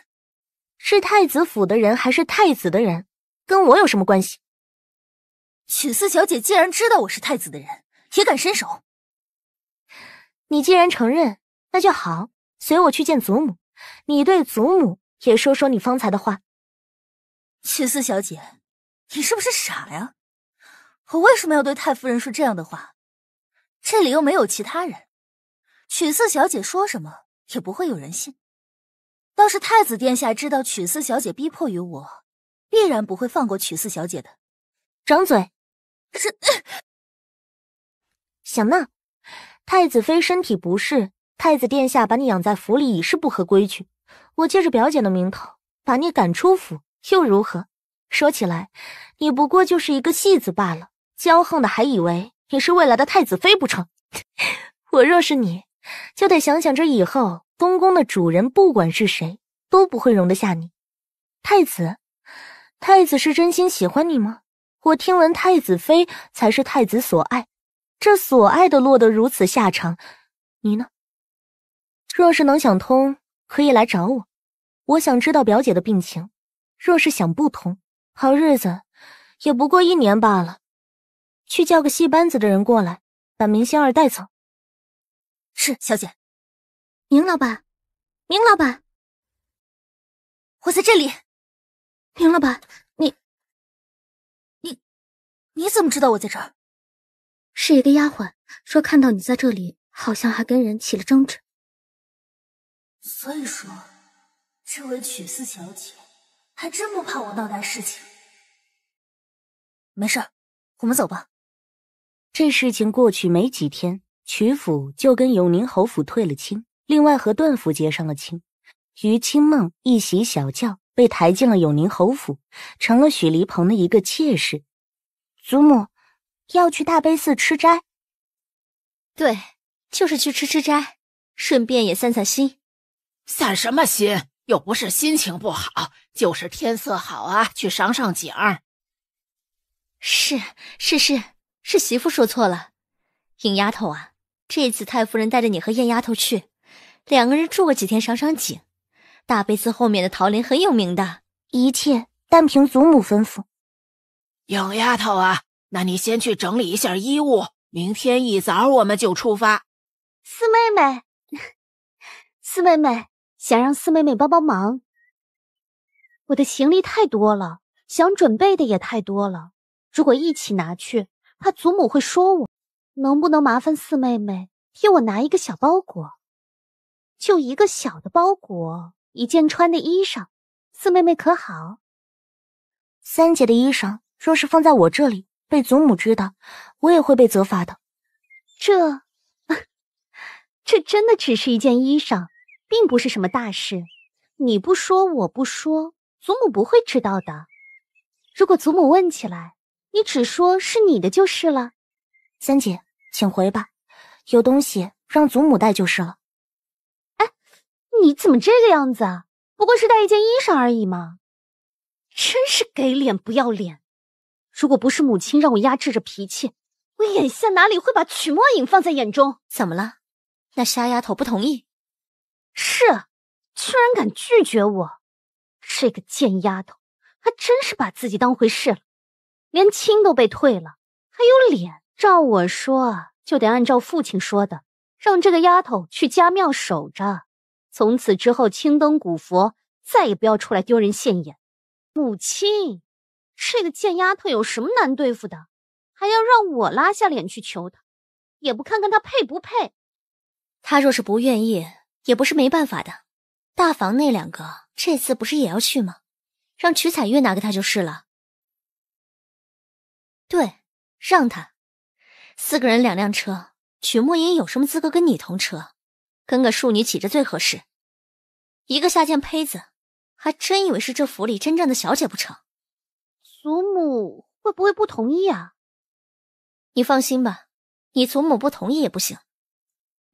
是太子府的人还是太子的人，跟我有什么关系？曲四小姐既然知道我是太子的人，也敢伸手？你既然承认，那就好，随我去见祖母。你对祖母也说说你方才的话。曲四小姐，你是不是傻呀？我为什么要对太夫人说这样的话？这里又没有其他人。曲四小姐说什么？也不会有人信。倒是太子殿下知道曲四小姐逼迫于我，必然不会放过曲四小姐的。掌嘴！小娜，太子妃身体不适，太子殿下把你养在府里已是不合规矩。我借着表姐的名头把你赶出府，又如何？说起来，你不过就是一个戏子罢了，骄横的还以为你是未来的太子妃不成？我若是你。就得想想，这以后东宫的主人不管是谁，都不会容得下你。太子，太子是真心喜欢你吗？我听闻太子妃才是太子所爱，这所爱的落得如此下场，你呢？若是能想通，可以来找我。我想知道表姐的病情。若是想不通，好日子也不过一年罢了。去叫个戏班子的人过来，把明星儿带走。是小姐，明老板，明老板，我在这里。明老板，你，你，你怎么知道我在这儿？是一个丫鬟说看到你在这里，好像还跟人起了争执。所以说，这位曲四小姐还真不怕我闹大事情。没事，我们走吧。这事情过去没几天。曲府就跟永宁侯府退了亲，另外和段府结上了亲。于清梦一袭小轿被抬进了永宁侯府，成了许黎鹏的一个妾室。祖母要去大悲寺吃斋。对，就是去吃吃斋，顺便也散散心。散什么心？又不是心情不好，就是天色好啊，去赏赏景儿。是是是是，媳妇说错了，颖丫头啊。这次太夫人带着你和燕丫头去，两个人住个几天，赏赏景。大悲寺后面的桃林很有名的，一切但凭祖母吩咐。颖丫头啊，那你先去整理一下衣物，明天一早我们就出发。四妹妹，四妹妹想让四妹妹帮帮忙，我的行李太多了，想准备的也太多了，如果一起拿去，怕祖母会说我。能不能麻烦四妹妹替我拿一个小包裹？就一个小的包裹，一件穿的衣裳。四妹妹可好？三姐的衣裳若是放在我这里，被祖母知道，我也会被责罚的。这，这真的只是一件衣裳，并不是什么大事。你不说，我不说，祖母不会知道的。如果祖母问起来，你只说是你的就是了，三姐。请回吧，有东西让祖母带就是了。哎，你怎么这个样子啊？不过是带一件衣裳而已嘛，真是给脸不要脸！如果不是母亲让我压制着脾气，我眼下哪里会把曲墨影放在眼中？怎么了？那瞎丫头不同意？是，居然敢拒绝我！这个贱丫头，还真是把自己当回事了，连亲都被退了，还有脸！照我说，就得按照父亲说的，让这个丫头去家庙守着。从此之后，青灯古佛再也不要出来丢人现眼。母亲，这个贱丫头有什么难对付的？还要让我拉下脸去求她，也不看看她配不配。她若是不愿意，也不是没办法的。大房那两个这次不是也要去吗？让曲彩月拿给她就是了。对，让她。四个人，两辆车，曲莫音有什么资格跟你同车？跟个庶女挤着最合适。一个下贱胚子，还真以为是这府里真正的小姐不成？祖母会不会不同意啊？你放心吧，你祖母不同意也不行。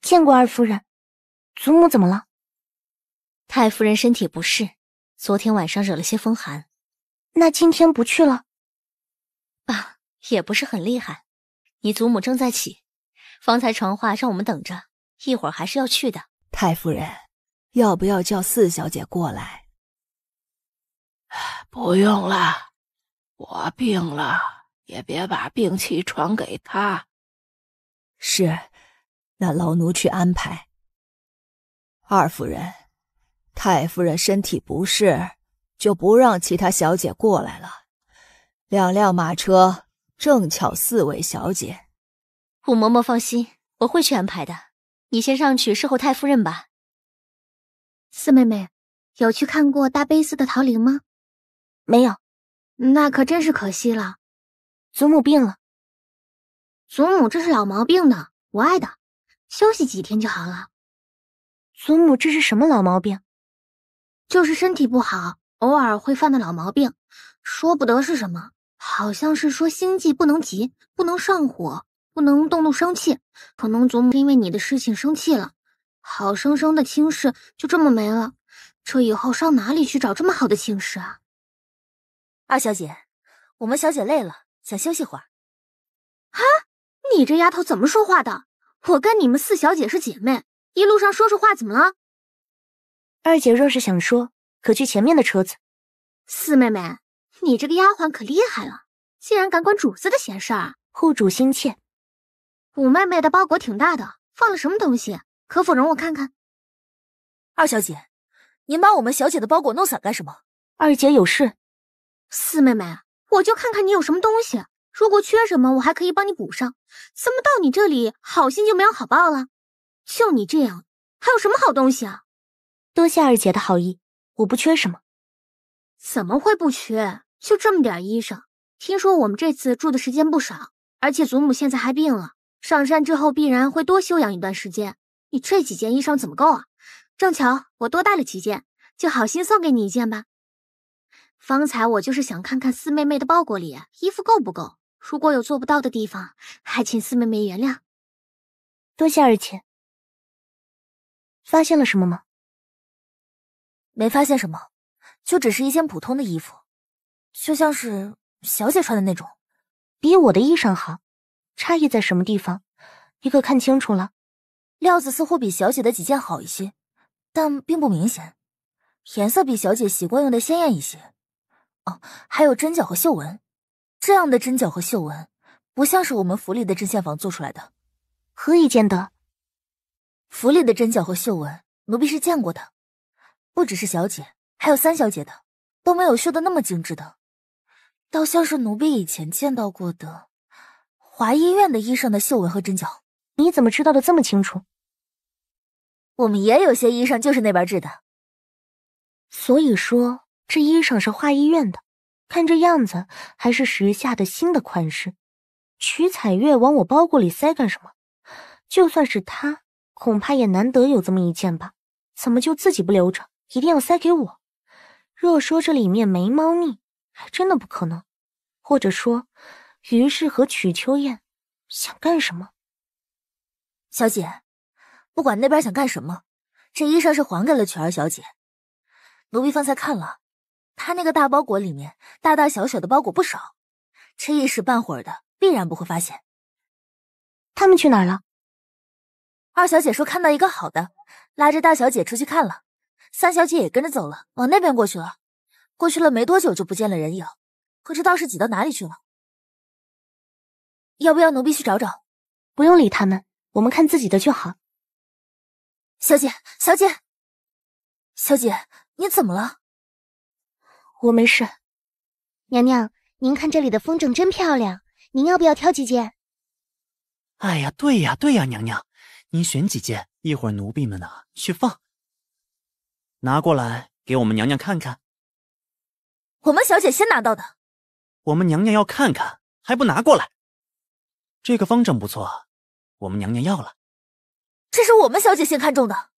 见过二夫人，祖母怎么了？太夫人身体不适，昨天晚上惹了些风寒。那今天不去了？啊，也不是很厉害。你祖母正在起，方才传话让我们等着，一会儿还是要去的。太夫人，要不要叫四小姐过来？不用了，我病了，也别把病气传给她。是，那老奴去安排。二夫人，太夫人身体不适，就不让其他小姐过来了。两辆马车。正巧四位小姐，武嬷嬷放心，我会去安排的。你先上去侍候太夫人吧。四妹妹，有去看过大悲寺的桃林吗？没有，那可真是可惜了。祖母病了，祖母这是老毛病呢，无碍的，休息几天就好了。祖母这是什么老毛病？就是身体不好，偶尔会犯的老毛病，说不得是什么。好像是说心悸不能急，不能上火，不能动怒生气。可能祖母因为你的事情生气了，好生生的亲事就这么没了，这以后上哪里去找这么好的亲事啊？二小姐，我们小姐累了，想休息会儿。哈，你这丫头怎么说话的？我跟你们四小姐是姐妹，一路上说说话怎么了？二姐若是想说，可去前面的车子。四妹妹。你这个丫鬟可厉害了，竟然敢管主子的闲事儿。护主心切。五妹妹的包裹挺大的，放了什么东西？可否容我看看？二小姐，您把我们小姐的包裹弄散干什么？二姐有事。四妹妹，我就看看你有什么东西。如果缺什么，我还可以帮你补上。怎么到你这里，好心就没有好报了？就你这样，还有什么好东西啊？多谢二姐的好意，我不缺什么。怎么会不缺？就这么点衣裳，听说我们这次住的时间不少，而且祖母现在还病了，上山之后必然会多休养一段时间。你这几件衣裳怎么够啊？正巧我多带了几件，就好心送给你一件吧。方才我就是想看看四妹妹的包裹里衣服够不够，如果有做不到的地方，还请四妹妹原谅。多谢二姐。发现了什么吗？没发现什么，就只是一件普通的衣服。就像是小姐穿的那种，比我的衣裳好。差异在什么地方？你可看清楚了。料子似乎比小姐的几件好一些，但并不明显。颜色比小姐习惯用的鲜艳一些。哦，还有针脚和绣纹，这样的针脚和绣纹，不像是我们府里的针线房做出来的。何以见得？府里的针脚和绣纹，奴婢是见过的。不只是小姐，还有三小姐的，都没有绣的那么精致的。倒像是奴婢以前见到过的华医院的医生的绣纹和针脚，你怎么知道的这么清楚？我们也有些衣裳就是那边治的，所以说这衣裳是华医院的。看这样子，还是时下的新的款式。曲彩月往我包裹里塞干什么？就算是他，恐怕也难得有这么一件吧？怎么就自己不留着，一定要塞给我？若说这里面没猫腻。还真的不可能，或者说，于氏和曲秋燕想干什么？小姐，不管那边想干什么，这衣裳是还给了曲儿小姐。奴婢方才看了，她那个大包裹里面大大小小的包裹不少，这一时半会儿的必然不会发现。他们去哪儿了？二小姐说看到一个好的，拉着大小姐出去看了，三小姐也跟着走了，往那边过去了。过去了没多久，就不见了人影。可这道士挤到哪里去了？要不要奴婢去找找？不用理他们，我们看自己的就好。小姐，小姐，小姐，你怎么了？我没事。娘娘，您看这里的风筝真漂亮，您要不要挑几件？哎呀，对呀，对呀，娘娘，您选几件，一会儿奴婢们呢去放。拿过来给我们娘娘看看。我们小姐先拿到的，我们娘娘要看看，还不拿过来？这个风筝不错，我们娘娘要了。这是我们小姐先看中的，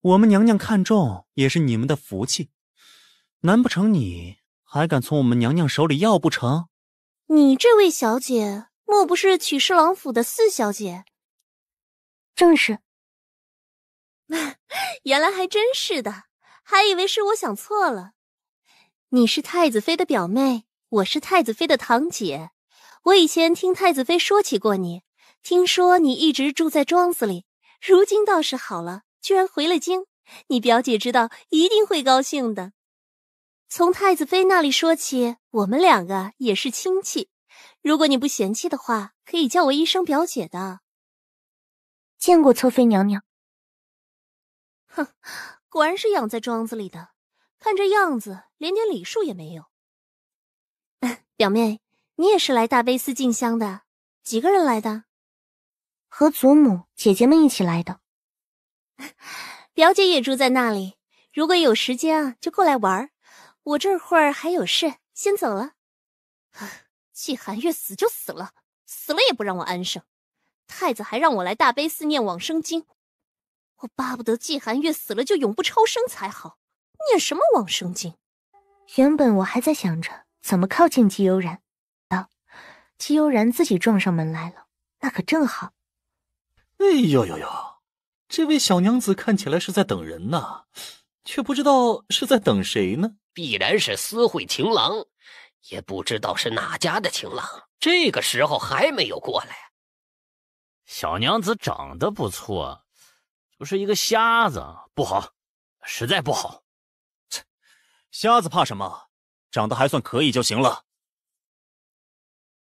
我们娘娘看中也是你们的福气。难不成你还敢从我们娘娘手里要不成？你这位小姐，莫不是曲侍郎府的四小姐？正是，原来还真是的，还以为是我想错了。你是太子妃的表妹，我是太子妃的堂姐。我以前听太子妃说起过你，听说你一直住在庄子里，如今倒是好了，居然回了京。你表姐知道一定会高兴的。从太子妃那里说起，我们两个也是亲戚。如果你不嫌弃的话，可以叫我一声表姐的。见过侧妃娘娘。哼，果然是养在庄子里的。看这样子，连点礼数也没有。表妹，你也是来大悲寺进香的？几个人来的？和祖母、姐姐们一起来的。表姐也住在那里，如果有时间啊，就过来玩。我这会儿还有事，先走了。季寒月死就死了，死了也不让我安生。太子还让我来大悲寺念往生经，我巴不得季寒月死了就永不超生才好。念什么《往生经》？原本我还在想着怎么靠近姬悠然，道：“姬悠然自己撞上门来了，那可正好。”哎呦呦呦！这位小娘子看起来是在等人呢，却不知道是在等谁呢？必然是私会情郎，也不知道是哪家的情郎，这个时候还没有过来。小娘子长得不错，就是一个瞎子，不好，实在不好。瞎子怕什么？长得还算可以就行了。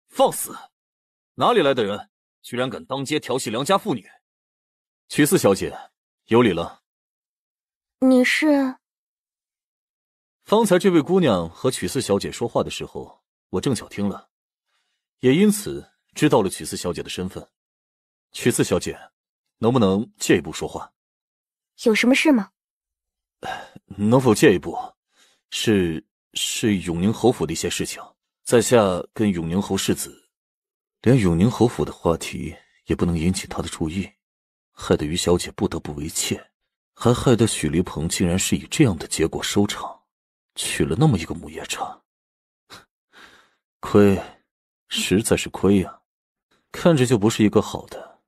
放肆！哪里来的人，居然敢当街调戏良家妇女？曲四小姐，有礼了。你是？方才这位姑娘和曲四小姐说话的时候，我正巧听了，也因此知道了曲四小姐的身份。曲四小姐，能不能借一步说话？有什么事吗？能否借一步？是是永宁侯府的一些事情，在下跟永宁侯世子，连永宁侯府的话题也不能引起他的注意，害得于小姐不得不为妾，还害得许立鹏竟然是以这样的结果收场，娶了那么一个母夜叉，亏，实在是亏呀！看着就不是一个好的。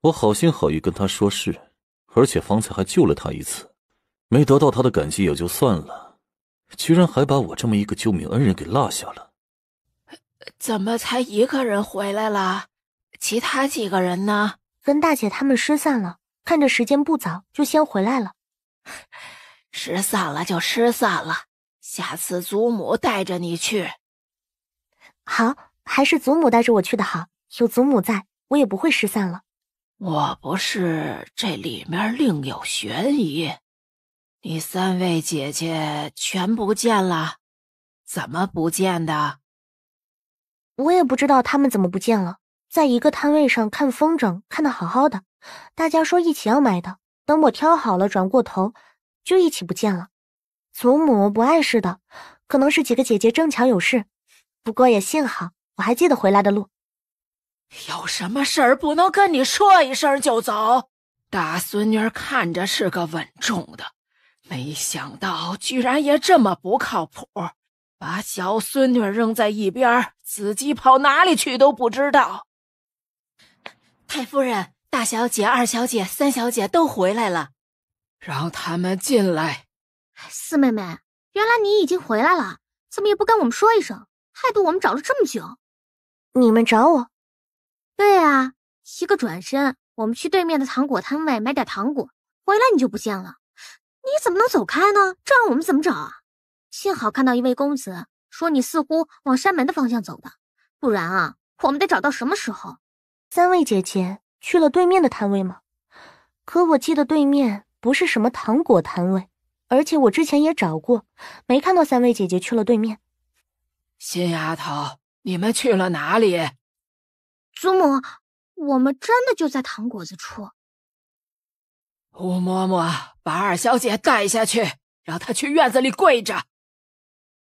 我好心好意跟他说事，而且方才还救了他一次，没得到他的感激也就算了。居然还把我这么一个救命恩人给落下了，怎么才一个人回来了？其他几个人呢？跟大姐他们失散了，看着时间不早，就先回来了。失散了就失散了，下次祖母带着你去。好，还是祖母带着我去的好，有祖母在，我也不会失散了。我不是这里面另有悬疑。你三位姐姐全不见了，怎么不见的？我也不知道她们怎么不见了。在一个摊位上看风筝，看的好好的，大家说一起要买的，等我挑好了，转过头就一起不见了。祖母不碍事的，可能是几个姐姐正巧有事，不过也幸好我还记得回来的路。有什么事儿不能跟你说一声就走？大孙女看着是个稳重的。没想到居然也这么不靠谱，把小孙女扔在一边，自己跑哪里去都不知道。太夫人、大小姐、二小姐、三小姐都回来了，让他们进来。四妹妹，原来你已经回来了，怎么也不跟我们说一声，害得我们找了这么久。你们找我？对啊，一个转身，我们去对面的糖果摊位买点糖果，回来你就不见了。你怎么能走开呢？这让我们怎么找啊？幸好看到一位公子说你似乎往山门的方向走的，不然啊，我们得找到什么时候？三位姐姐去了对面的摊位吗？可我记得对面不是什么糖果摊位，而且我之前也找过，没看到三位姐姐去了对面。新丫头，你们去了哪里？祖母，我们真的就在糖果子处。吴嬷嬷把二小姐带下去，让她去院子里跪着。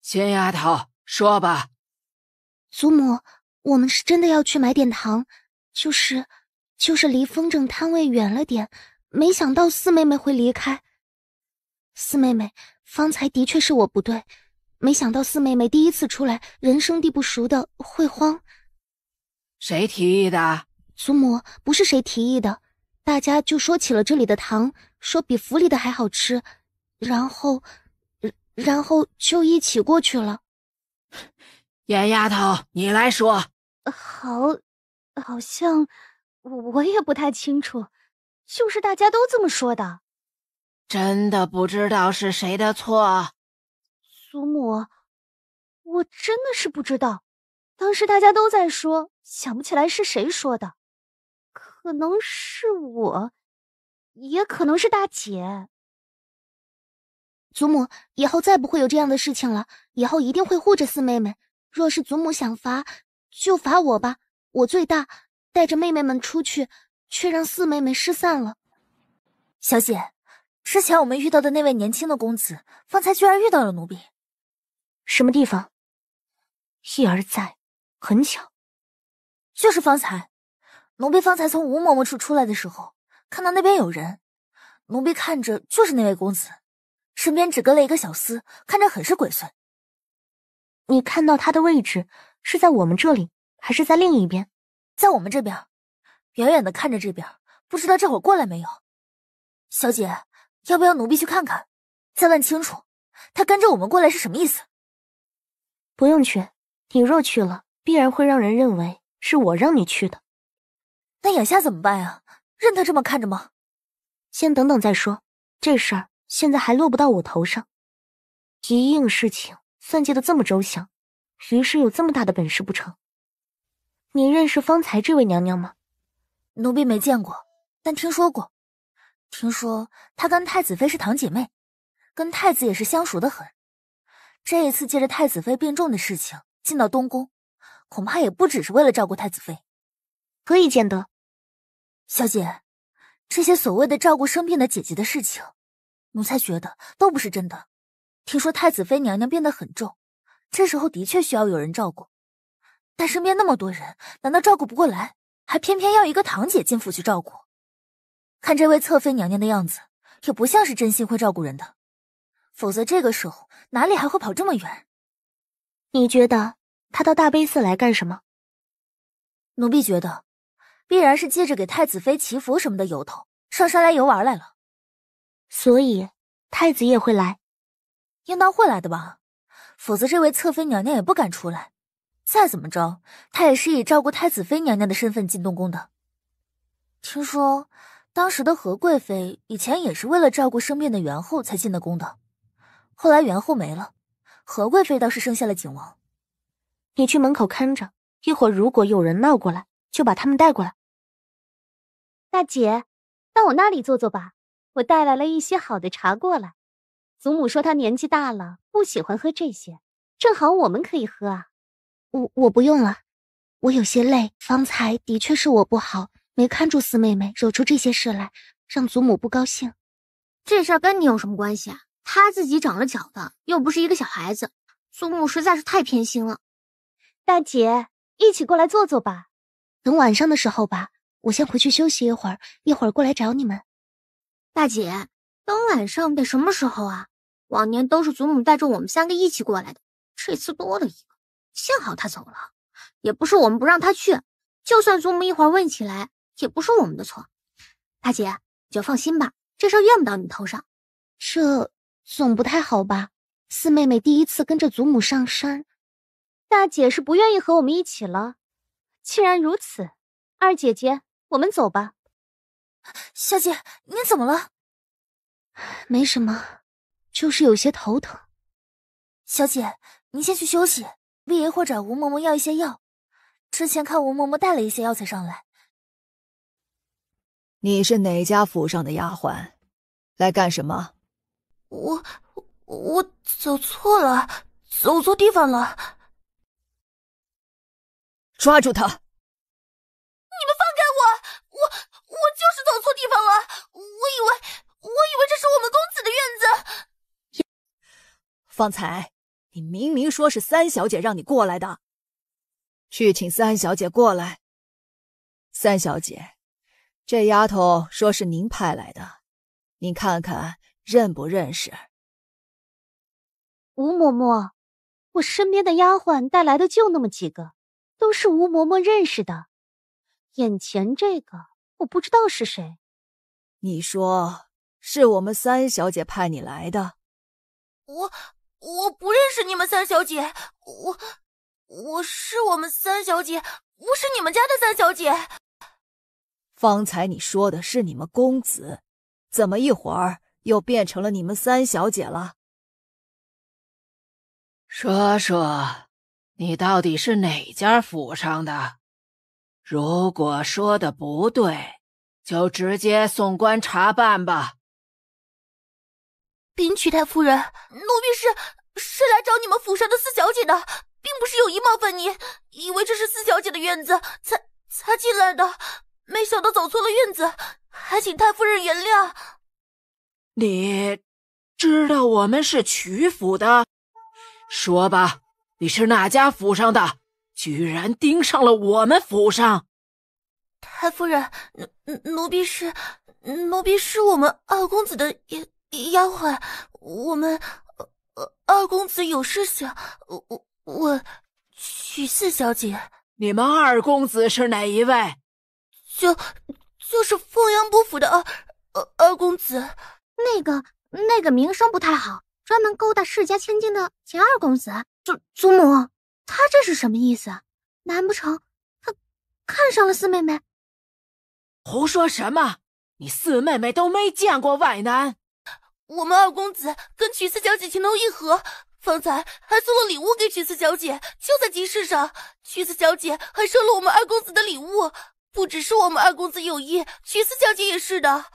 新丫头，说吧。祖母，我们是真的要去买点糖，就是就是离风筝摊位远了点。没想到四妹妹会离开。四妹妹，方才的确是我不对，没想到四妹妹第一次出来，人生地不熟的会慌。谁提议的？祖母不是谁提议的。大家就说起了这里的糖，说比府里的还好吃，然后，然后就一起过去了。严丫头，你来说。好，好像我也不太清楚，就是大家都这么说的。真的不知道是谁的错。祖母，我真的是不知道，当时大家都在说，想不起来是谁说的。可能是我，也可能是大姐。祖母，以后再不会有这样的事情了。以后一定会护着四妹妹。若是祖母想罚，就罚我吧。我最大，带着妹妹们出去，却让四妹妹失散了。小姐，之前我们遇到的那位年轻的公子，方才居然遇到了奴婢。什么地方？一而再，很巧，就是方才。奴婢方才从吴嬷嬷处出来的时候，看到那边有人，奴婢看着就是那位公子，身边只跟了一个小厮，看着很是鬼祟。你看到他的位置是在我们这里，还是在另一边？在我们这边，远远的看着这边，不知道这会儿过来没有。小姐，要不要奴婢去看看，再问清楚，他跟着我们过来是什么意思？不用去，你若去了，必然会让人认为是我让你去的。那眼下怎么办呀？任他这么看着吗？先等等再说，这事儿现在还落不到我头上。一应事情算计的这么周详，于氏有这么大的本事不成？你认识方才这位娘娘吗？奴婢没见过，但听说过。听说她跟太子妃是堂姐妹，跟太子也是相熟的很。这一次借着太子妃病重的事情进到东宫，恐怕也不只是为了照顾太子妃，何以见得？小姐，这些所谓的照顾生病的姐姐的事情，奴才觉得都不是真的。听说太子妃娘娘病得很重，这时候的确需要有人照顾，但身边那么多人，难道照顾不过来？还偏偏要一个堂姐进府去照顾。看这位侧妃娘娘的样子，也不像是真心会照顾人的，否则这个时候哪里还会跑这么远？你觉得她到大悲寺来干什么？奴婢觉得。必然是借着给太子妃祈福什么的由头上山来游玩来了，所以太子也会来，应当会来的吧？否则这位侧妃娘娘也不敢出来。再怎么着，她也是以照顾太子妃娘娘的身份进东宫的。听说当时的何贵妃以前也是为了照顾生病的元后才进的宫的，后来元后没了，何贵妃倒是生下了景王。你去门口看着，一会儿如果有人闹过来。就把他们带过来。大姐，到我那里坐坐吧，我带来了一些好的茶过来。祖母说她年纪大了，不喜欢喝这些，正好我们可以喝啊。我我不用了，我有些累。方才的确是我不好，没看住四妹妹，惹出这些事来，让祖母不高兴。这事儿跟你有什么关系啊？她自己长了脚的，又不是一个小孩子，祖母实在是太偏心了。大姐，一起过来坐坐吧。等晚上的时候吧，我先回去休息一会儿，一会儿过来找你们。大姐，等晚上得什么时候啊？往年都是祖母带着我们三个一起过来的，这次多了一个，幸好她走了，也不是我们不让她去。就算祖母一会儿问起来，也不是我们的错。大姐你就放心吧，这事怨不到你头上。这总不太好吧？四妹妹第一次跟着祖母上山，大姐是不愿意和我们一起了。既然如此，二姐姐，我们走吧。小姐，您怎么了？没什么，就是有些头疼。小姐，您先去休息。魏爷会找吴嬷嬷要一些药，之前看吴嬷嬷带了一些药材上来。你是哪家府上的丫鬟？来干什么？我我走错了，走错地方了。抓住他！你们放开我！我我就是走错地方了，我以为我以为这是我们公子的院子。方才你明明说是三小姐让你过来的，去请三小姐过来。三小姐，这丫头说是您派来的，你看看认不认识？吴嬷嬷，我身边的丫鬟带来的就那么几个。都是吴嬷嬷认识的，眼前这个我不知道是谁。你说是我们三小姐派你来的？我我不认识你们三小姐，我我是我们三小姐，我是你们家的三小姐。方才你说的是你们公子，怎么一会儿又变成了你们三小姐了？说说。你到底是哪家府上的？如果说的不对，就直接送官查办吧。禀曲太夫人，奴婢是是来找你们府上的四小姐的，并不是有意冒犯你。以为这是四小姐的院子，才才进来的，没想到走错了院子，还请太夫人原谅。你知道我们是曲府的，说吧。你是哪家府上的？居然盯上了我们府上！太夫人，奴奴婢是奴婢是我们二公子的丫丫鬟。我们二公子有事想我我我娶四小姐。你们二公子是哪一位？就就是凤阳伯府的二二公子，那个那个名声不太好，专门勾搭世家千金的秦二公子。祖祖母，他这是什么意思？难不成他看上了四妹妹？胡说什么？你四妹妹都没见过外男。我们二公子跟曲四小姐情投意合，方才还送了礼物给曲四小姐，就在集市上。曲四小姐还收了我们二公子的礼物。不只是我们二公子有意，曲四小姐也是的。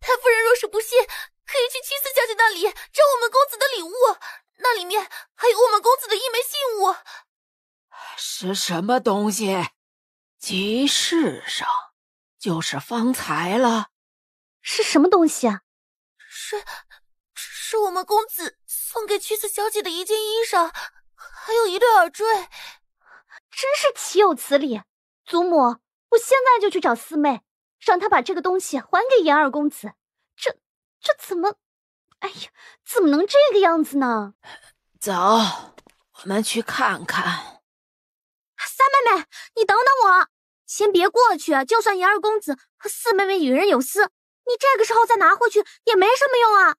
太夫人若是不信，可以去曲四小姐那里找我们公子的礼物。那里面还有我们公子的一枚信物，是什么东西？集市上，就是方才了。是什么东西啊？是，是我们公子送给曲子小姐的一件衣裳，还有一对耳坠。真是岂有此理！祖母，我现在就去找四妹，让她把这个东西还给严二公子。这，这怎么？哎呀，怎么能这个样子呢？走，我们去看看。三妹妹，你等等我，先别过去。就算严二公子和四妹妹与人有私，你这个时候再拿回去也没什么用啊。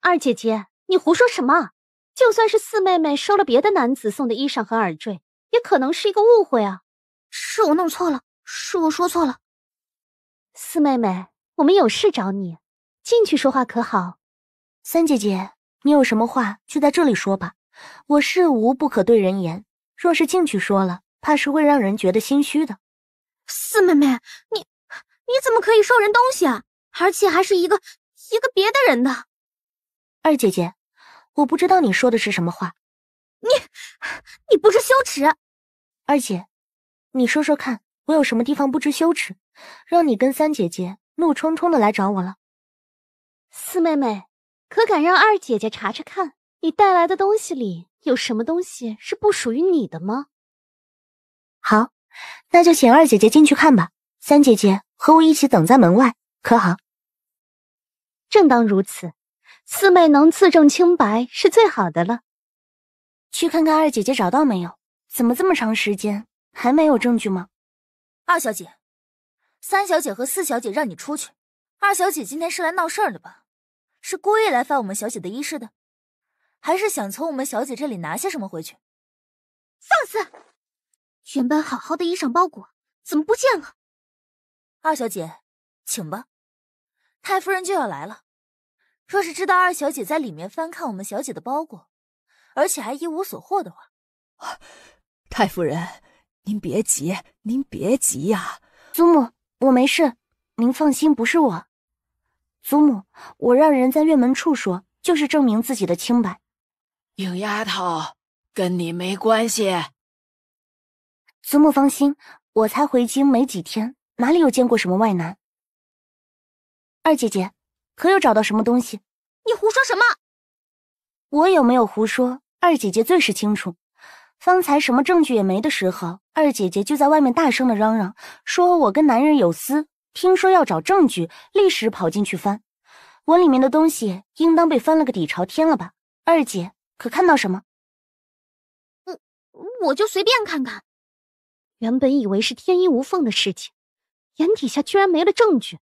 二姐姐，你胡说什么？就算是四妹妹收了别的男子送的衣裳和耳坠，也可能是一个误会啊。是我弄错了，是我说错了。四妹妹，我们有事找你，进去说话可好？三姐姐，你有什么话就在这里说吧。我是无不可对人言，若是进去说了，怕是会让人觉得心虚的。四妹妹，你你怎么可以收人东西啊？而且还是一个一个别的人的。二姐姐，我不知道你说的是什么话。你你不知羞耻。二姐，你说说看，我有什么地方不知羞耻，让你跟三姐姐怒冲冲的来找我了？四妹妹。可敢让二姐姐查查看，你带来的东西里有什么东西是不属于你的吗？好，那就请二姐姐进去看吧。三姐姐和我一起等在门外，可好？正当如此，四妹能自证清白是最好的了。去看看二姐姐找到没有？怎么这么长时间还没有证据吗？二小姐，三小姐和四小姐让你出去。二小姐今天是来闹事儿的吧？是故意来翻我们小姐的衣饰的，还是想从我们小姐这里拿些什么回去？放肆！原本好好的衣裳包裹怎么不见了？二小姐，请吧。太夫人就要来了，若是知道二小姐在里面翻看我们小姐的包裹，而且还一无所获的话，太夫人，您别急，您别急呀。祖母，我没事，您放心，不是我。祖母，我让人在院门处说，就是证明自己的清白。影丫头，跟你没关系。祖母放心，我才回京没几天，哪里有见过什么外男？二姐姐，可有找到什么东西？你胡说什么？我有没有胡说？二姐姐最是清楚。方才什么证据也没的时候，二姐姐就在外面大声的嚷嚷，说我跟男人有私。听说要找证据，立时跑进去翻。我里面的东西应当被翻了个底朝天了吧？二姐可看到什么？我我就随便看看。原本以为是天衣无缝的事情，眼底下居然没了证据，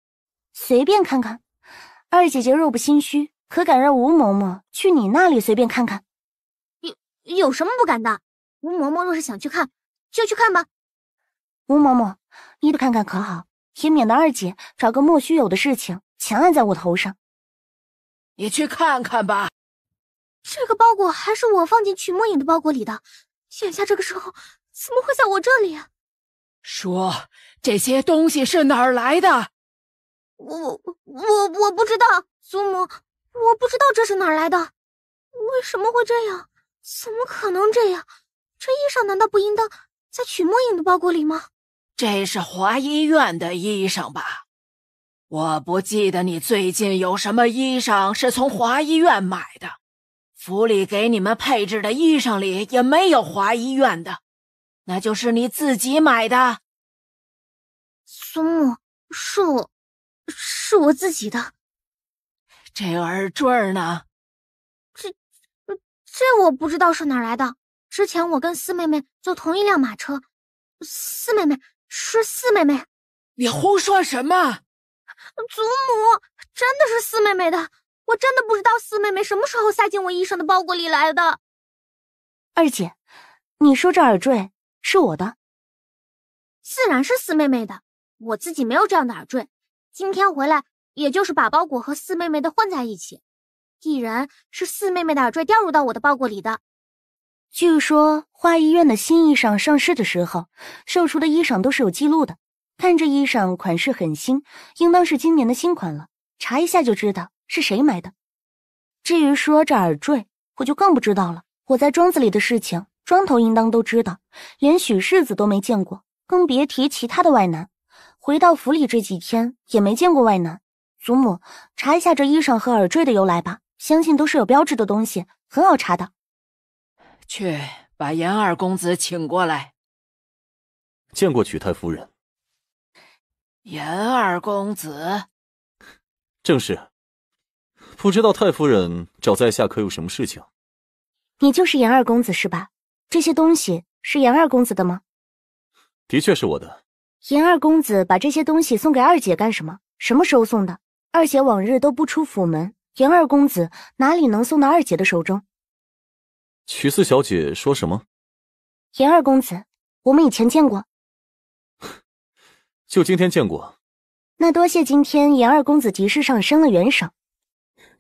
随便看看。二姐姐若不心虚，可敢让吴嬷嬷去你那里随便看看？有有什么不敢的？吴嬷嬷若是想去看，就去看吧。吴嬷嬷，你得看看可好？也免得二姐找个莫须有的事情强按在我头上。你去看看吧，这个包裹还是我放进曲墨影的包裹里的。眼下这个时候，怎么会在我这里？说这些东西是哪儿来的？我我我我不知道，祖母，我不知道这是哪儿来的，为什么会这样？怎么可能这样？这衣裳难道不应当在曲墨影的包裹里吗？这是华医院的衣裳吧？我不记得你最近有什么衣裳是从华医院买的。府里给你们配置的衣裳里也没有华医院的，那就是你自己买的。苏木，是我，是我自己的。这耳坠儿呢？这，这我不知道是哪来的。之前我跟四妹妹坐同一辆马车，四妹妹。是四妹妹，你胡说什么？祖母，真的是四妹妹的，我真的不知道四妹妹什么时候塞进我衣裳的包裹里来的。二姐，你说这耳坠是我的？自然是四妹妹的，我自己没有这样的耳坠。今天回来也就是把包裹和四妹妹的混在一起，必然是四妹妹的耳坠掉入到我的包裹里的。据说花医院的新衣裳上市的时候，售出的衣裳都是有记录的。看这衣裳款式很新，应当是今年的新款了。查一下就知道是谁买的。至于说这耳坠，我就更不知道了。我在庄子里的事情，庄头应当都知道，连许世子都没见过，更别提其他的外男。回到府里这几天也没见过外男。祖母，查一下这衣裳和耳坠的由来吧，相信都是有标志的东西，很好查的。去把严二公子请过来。见过曲太夫人。严二公子，正是。不知道太夫人找在下可有什么事情？你就是严二公子是吧？这些东西是严二公子的吗？的确是我的。严二公子把这些东西送给二姐干什么？什么时候送的？二姐往日都不出府门，严二公子哪里能送到二姐的手中？曲四小姐说什么？严二公子，我们以前见过。就今天见过。那多谢今天严二公子集市上伸了援手。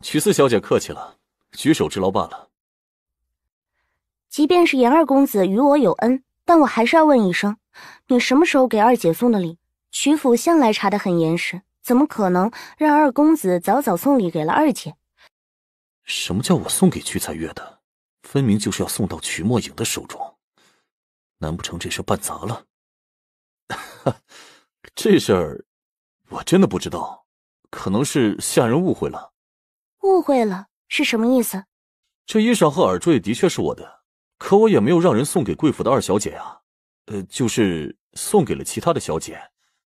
曲四小姐客气了，举手之劳罢了。即便是严二公子与我有恩，但我还是要问一声，你什么时候给二姐送的礼？曲府向来查得很严实，怎么可能让二公子早早送礼给了二姐？什么叫我送给曲彩月的？分明就是要送到曲墨影的手中，难不成这事办砸了？哈，这事儿我真的不知道，可能是下人误会了。误会了是什么意思？这衣裳和耳坠的确是我的，可我也没有让人送给贵府的二小姐啊。呃，就是送给了其他的小姐，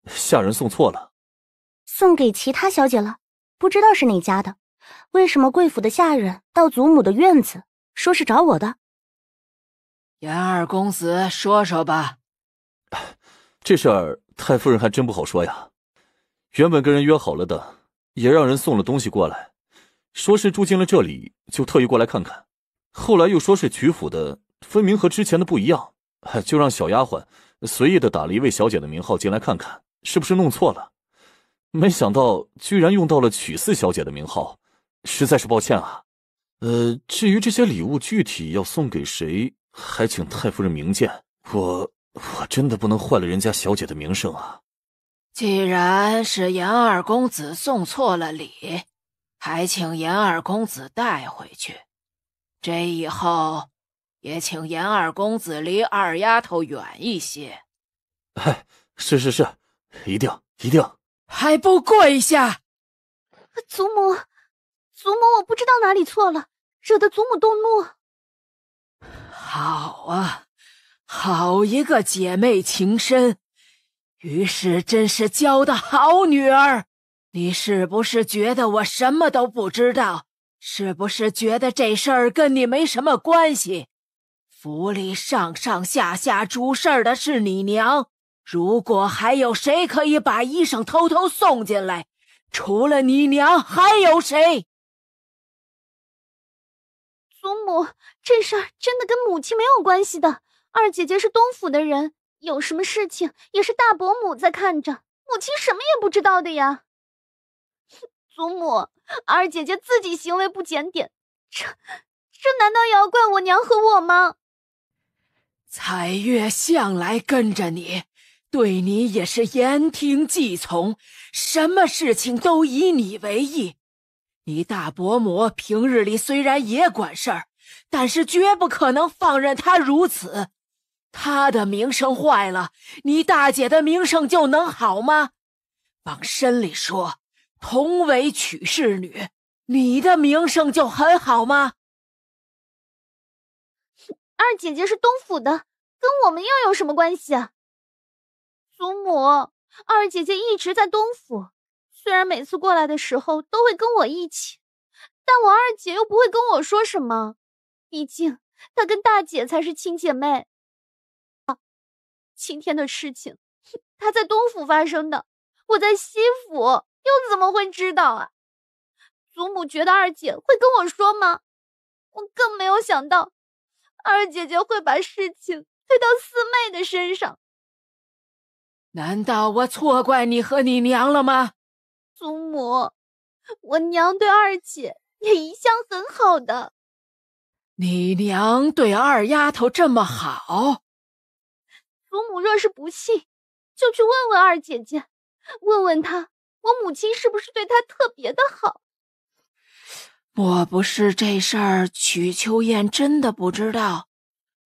下人送错了，送给其他小姐了，不知道是哪家的。为什么贵府的下人到祖母的院子？说是找我的，严二公子，说说吧。这事儿太夫人还真不好说呀。原本跟人约好了的，也让人送了东西过来，说是住进了这里，就特意过来看看。后来又说是曲府的，分明和之前的不一样，就让小丫鬟随意的打了一位小姐的名号进来看看，是不是弄错了？没想到居然用到了曲四小姐的名号，实在是抱歉啊。呃，至于这些礼物具体要送给谁，还请太夫人明鉴。我我真的不能坏了人家小姐的名声啊！既然是严二公子送错了礼，还请严二公子带回去。这以后，也请严二公子离二丫头远一些。哎，是是是，一定一定。还不跪下！祖母，祖母，我不知道哪里错了。惹得祖母动怒。好啊，好一个姐妹情深，于氏真是教的好女儿。你是不是觉得我什么都不知道？是不是觉得这事儿跟你没什么关系？府里上上下下主事儿的是你娘，如果还有谁可以把衣裳偷偷送进来，除了你娘还有谁？祖母，这事儿真的跟母亲没有关系的。二姐姐是东府的人，有什么事情也是大伯母在看着，母亲什么也不知道的呀。祖母，二姐姐自己行为不检点，这这难道也要怪我娘和我吗？彩月向来跟着你，对你也是言听计从，什么事情都以你为意。你大伯母平日里虽然也管事儿，但是绝不可能放任他如此。他的名声坏了，你大姐的名声就能好吗？往深里说，同为娶室女，你的名声就很好吗？二姐姐是东府的，跟我们又有什么关系？啊？祖母，二姐姐一直在东府。虽然每次过来的时候都会跟我一起，但我二姐又不会跟我说什么。毕竟她跟大姐才是亲姐妹。啊，今天的事情她在东府发生的，我在西府又怎么会知道啊？祖母觉得二姐会跟我说吗？我更没有想到二姐姐会把事情推到四妹的身上。难道我错怪你和你娘了吗？祖母，我娘对二姐也一向很好的。你娘对二丫头这么好，祖母若是不信，就去问问二姐姐，问问她，我母亲是不是对她特别的好？莫不是这事儿曲秋燕真的不知道，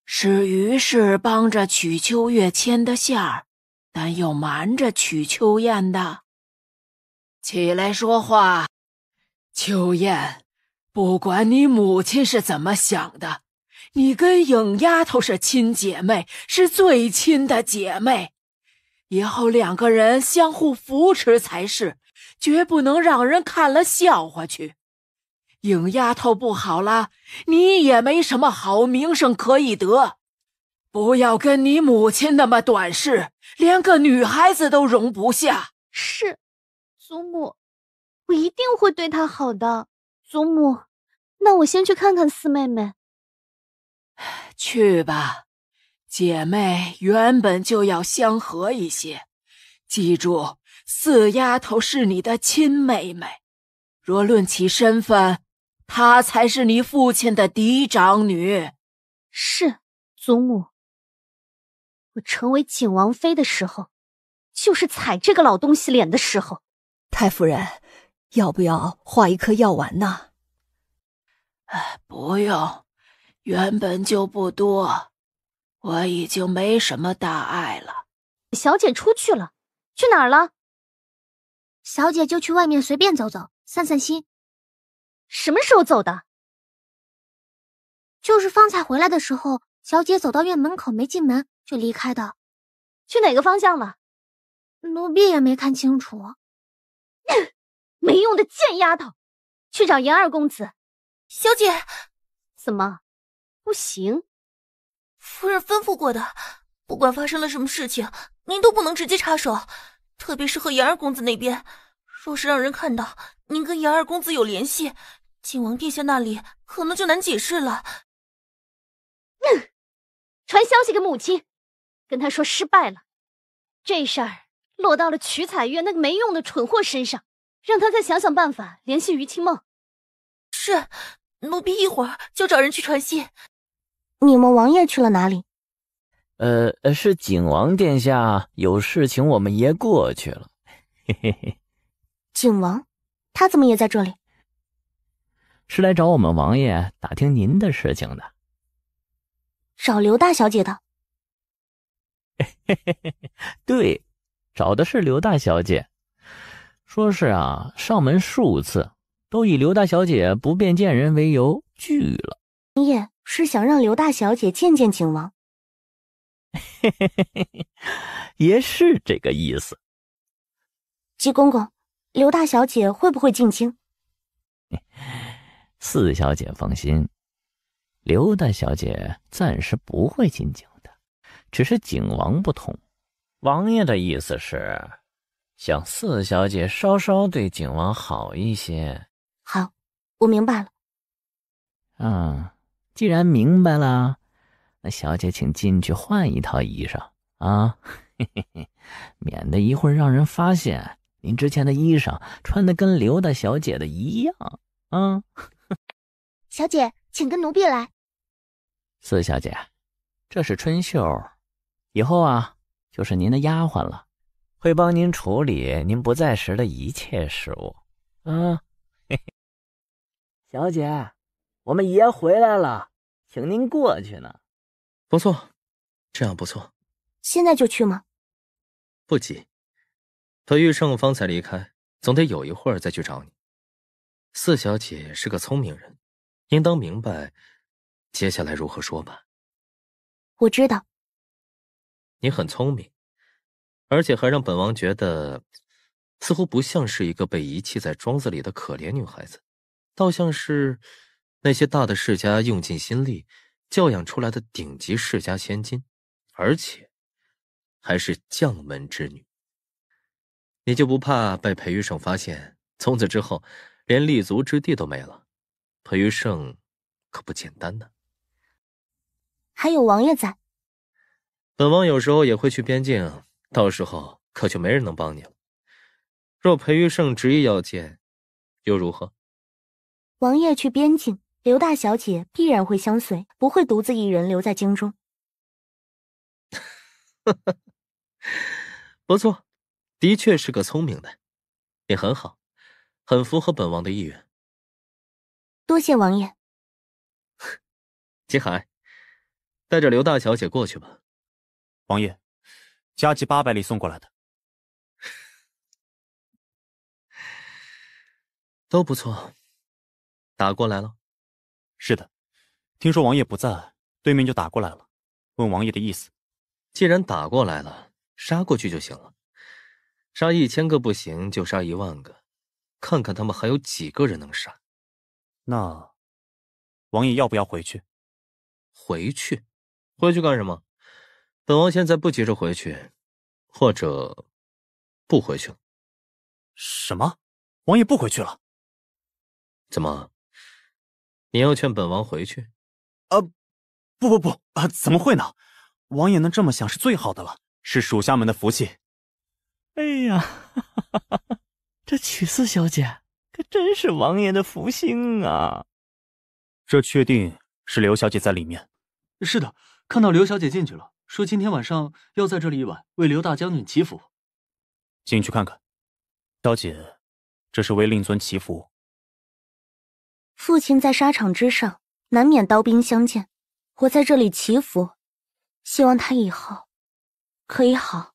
是于氏帮着曲秋月牵的线儿，但又瞒着曲秋燕的？起来说话，秋燕。不管你母亲是怎么想的，你跟影丫头是亲姐妹，是最亲的姐妹，以后两个人相互扶持才是，绝不能让人看了笑话去。影丫头不好了，你也没什么好名声可以得，不要跟你母亲那么短视，连个女孩子都容不下。是。祖母，我一定会对她好的。祖母，那我先去看看四妹妹。去吧，姐妹原本就要相合一些。记住，四丫头是你的亲妹妹，若论起身份，她才是你父亲的嫡长女。是，祖母。我成为景王妃的时候，就是踩这个老东西脸的时候。太夫人，要不要画一颗药丸呢？哎，不用，原本就不多，我已经没什么大碍了。小姐出去了，去哪儿了？小姐就去外面随便走走，散散心。什么时候走的？就是方才回来的时候，小姐走到院门口，没进门就离开的。去哪个方向了？奴婢也没看清楚。没用的贱丫头，去找严二公子。小姐，怎么，不行？夫人吩咐过的，不管发生了什么事情，您都不能直接插手，特别是和严二公子那边，若是让人看到您跟严二公子有联系，晋王殿下那里可能就难解释了。嗯，传消息给母亲，跟她说失败了，这事儿落到了曲彩月那个没用的蠢货身上。让他再想想办法联系于清梦。是奴婢一会儿就找人去传信。你们王爷去了哪里？呃，是景王殿下有事请我们爷过去了。嘿嘿嘿。景王，他怎么也在这里？是来找我们王爷打听您的事情的。找刘大小姐的。嘿嘿嘿，对，找的是刘大小姐。说是啊，上门数次，都以刘大小姐不便见人为由拒了。你也是想让刘大小姐见见景王，也是这个意思。吉公公，刘大小姐会不会进京？四小姐放心，刘大小姐暂时不会进京的，只是景王不同。王爷的意思是。想四小姐稍稍对景王好一些，好，我明白了。嗯，既然明白了，那小姐请进去换一套衣裳啊，嘿嘿嘿，免得一会儿让人发现您之前的衣裳穿的跟刘大小姐的一样啊。小姐，请跟奴婢来。四小姐，这是春秀，以后啊就是您的丫鬟了。会帮您处理您不在时的一切事务，啊，小姐，我们爷回来了，请您过去呢。不错，这样不错。现在就去吗？不急，裴玉胜方才离开，总得有一会儿再去找你。四小姐是个聪明人，应当明白接下来如何说吧。我知道。你很聪明。而且还让本王觉得，似乎不像是一个被遗弃在庄子里的可怜女孩子，倒像是那些大的世家用尽心力教养出来的顶级世家千金，而且还是将门之女。你就不怕被裴玉胜发现？从此之后，连立足之地都没了。裴玉胜可不简单呢。还有王爷在，本王有时候也会去边境。到时候可就没人能帮你了。若裴玉胜执意要见，又如何？王爷去边境，刘大小姐必然会相随，不会独自一人留在京中。不错，的确是个聪明的，你很好，很符合本王的意愿。多谢王爷。金 海，带着刘大小姐过去吧。王爷。加急八百里送过来的，都不错。打过来了，是的，听说王爷不在，对面就打过来了，问王爷的意思。既然打过来了，杀过去就行了。杀一千个不行，就杀一万个，看看他们还有几个人能杀。那，王爷要不要回去？回去？回去干什么？本王现在不急着回去，或者不回去了。什么？王爷不回去了？怎么？你要劝本王回去？啊！不不不啊！怎么会呢？王爷能这么想是最好的了，是属下们的福气。哎呀，这曲四小姐可真是王爷的福星啊！这确定是刘小姐在里面？是的，看到刘小姐进去了。说今天晚上要在这里一晚为刘大将军祈福，进去看看。刀姐，这是为令尊祈福。父亲在沙场之上难免刀兵相见，我在这里祈福，希望他以后可以好。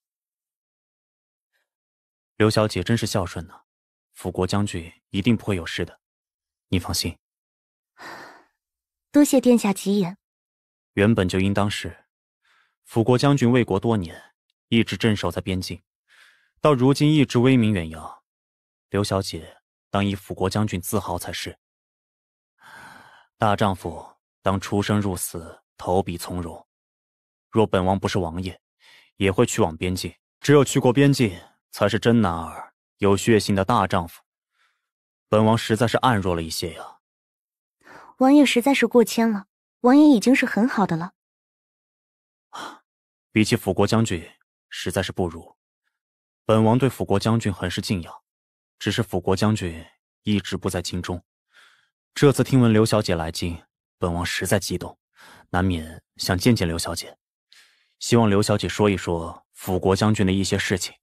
刘小姐真是孝顺呢，辅国将军一定不会有事的，你放心。多谢殿下吉言，原本就应当是。辅国将军魏国多年，一直镇守在边境，到如今一直威名远扬。刘小姐当以辅国将军自豪才是。大丈夫当出生入死，投笔从戎。若本王不是王爷，也会去往边境。只有去过边境，才是真男儿，有血性的大丈夫。本王实在是暗弱了一些呀。王爷实在是过谦了。王爷已经是很好的了。比起辅国将军，实在是不如。本王对辅国将军很是敬仰，只是辅国将军一直不在京中。这次听闻刘小姐来京，本王实在激动，难免想见见刘小姐。希望刘小姐说一说辅国将军的一些事情。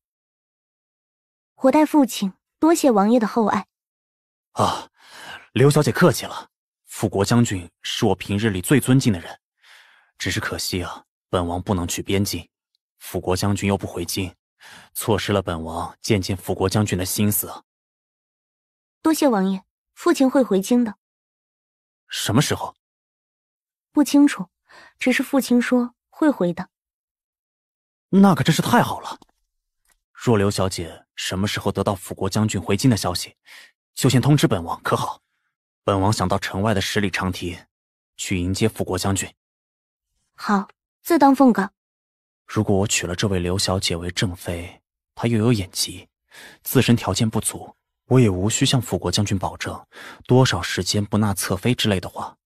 我代父亲多谢王爷的厚爱。啊，刘小姐客气了。辅国将军是我平日里最尊敬的人，只是可惜啊。本王不能去边境，辅国将军又不回京，错失了本王见见辅国将军的心思。多谢王爷，父亲会回京的。什么时候？不清楚，只是父亲说会回的。那可真是太好了。若刘小姐什么时候得到辅国将军回京的消息，就先通知本王，可好？本王想到城外的十里长堤，去迎接辅国将军。好。自当奉告。如果我娶了这位刘小姐为正妃，她又有眼疾，自身条件不足，我也无需向辅国将军保证多少时间不纳侧妃之类的话。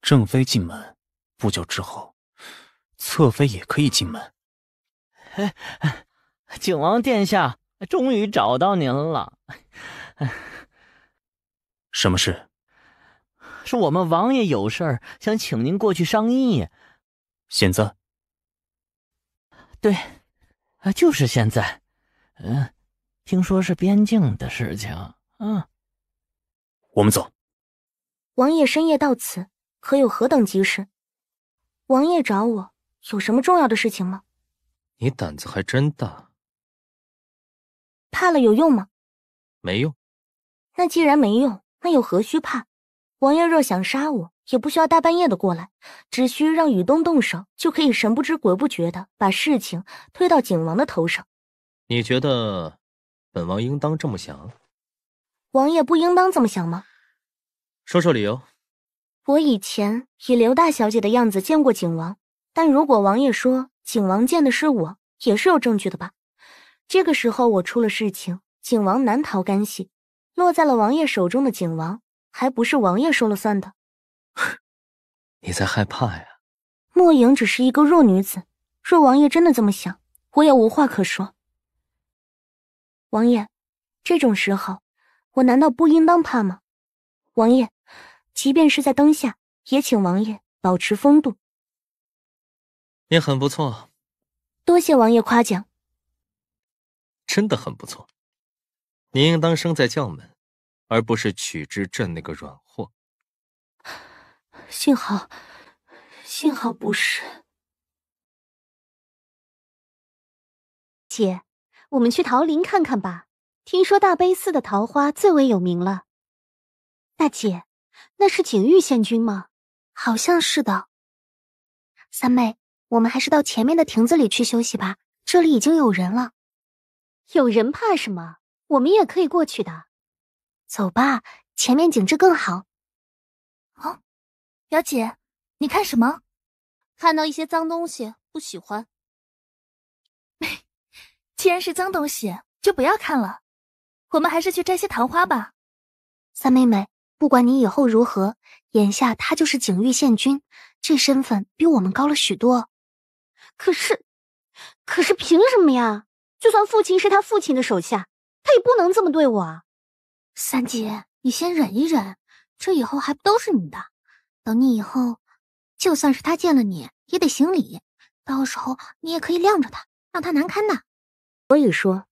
正妃进门不久之后，侧妃也可以进门。哎，景王殿下终于找到您了。什么事？是我们王爷有事儿，想请您过去商议。现在。对，啊，就是现在。嗯，听说是边境的事情。嗯，我们走。王爷深夜到此，可有何等急事？王爷找我，有什么重要的事情吗？你胆子还真大。怕了有用吗？没用。那既然没用，那又何须怕？王爷若想杀我。也不需要大半夜的过来，只需让雨东动手，就可以神不知鬼不觉的把事情推到景王的头上。你觉得，本王应当这么想？王爷不应当这么想吗？说说理由。我以前以刘大小姐的样子见过景王，但如果王爷说景王见的是我，也是有证据的吧？这个时候我出了事情，景王难逃干系，落在了王爷手中的景王，还不是王爷说了算的？你在害怕呀？莫影只是一个弱女子，若王爷真的这么想，我也无话可说。王爷，这种时候，我难道不应当怕吗？王爷，即便是在灯下，也请王爷保持风度。你很不错，多谢王爷夸奖，真的很不错。你应当生在将门，而不是取之朕那个软幸好，幸好不是。姐，我们去桃林看看吧。听说大悲寺的桃花最为有名了。大姐，那是景玉仙君吗？好像是的。三妹，我们还是到前面的亭子里去休息吧。这里已经有人了。有人怕什么？我们也可以过去的。走吧，前面景致更好。表姐，你看什么？看到一些脏东西，不喜欢。既然是脏东西，就不要看了。我们还是去摘些桃花吧。三妹妹，不管你以后如何，眼下他就是景玉县君，这身份比我们高了许多。可是，可是凭什么呀？就算父亲是他父亲的手下，他也不能这么对我啊！三姐，你先忍一忍，这以后还不都是你的？等你以后，就算是他见了你也得行礼，到时候你也可以晾着他，让他难堪的。所以说，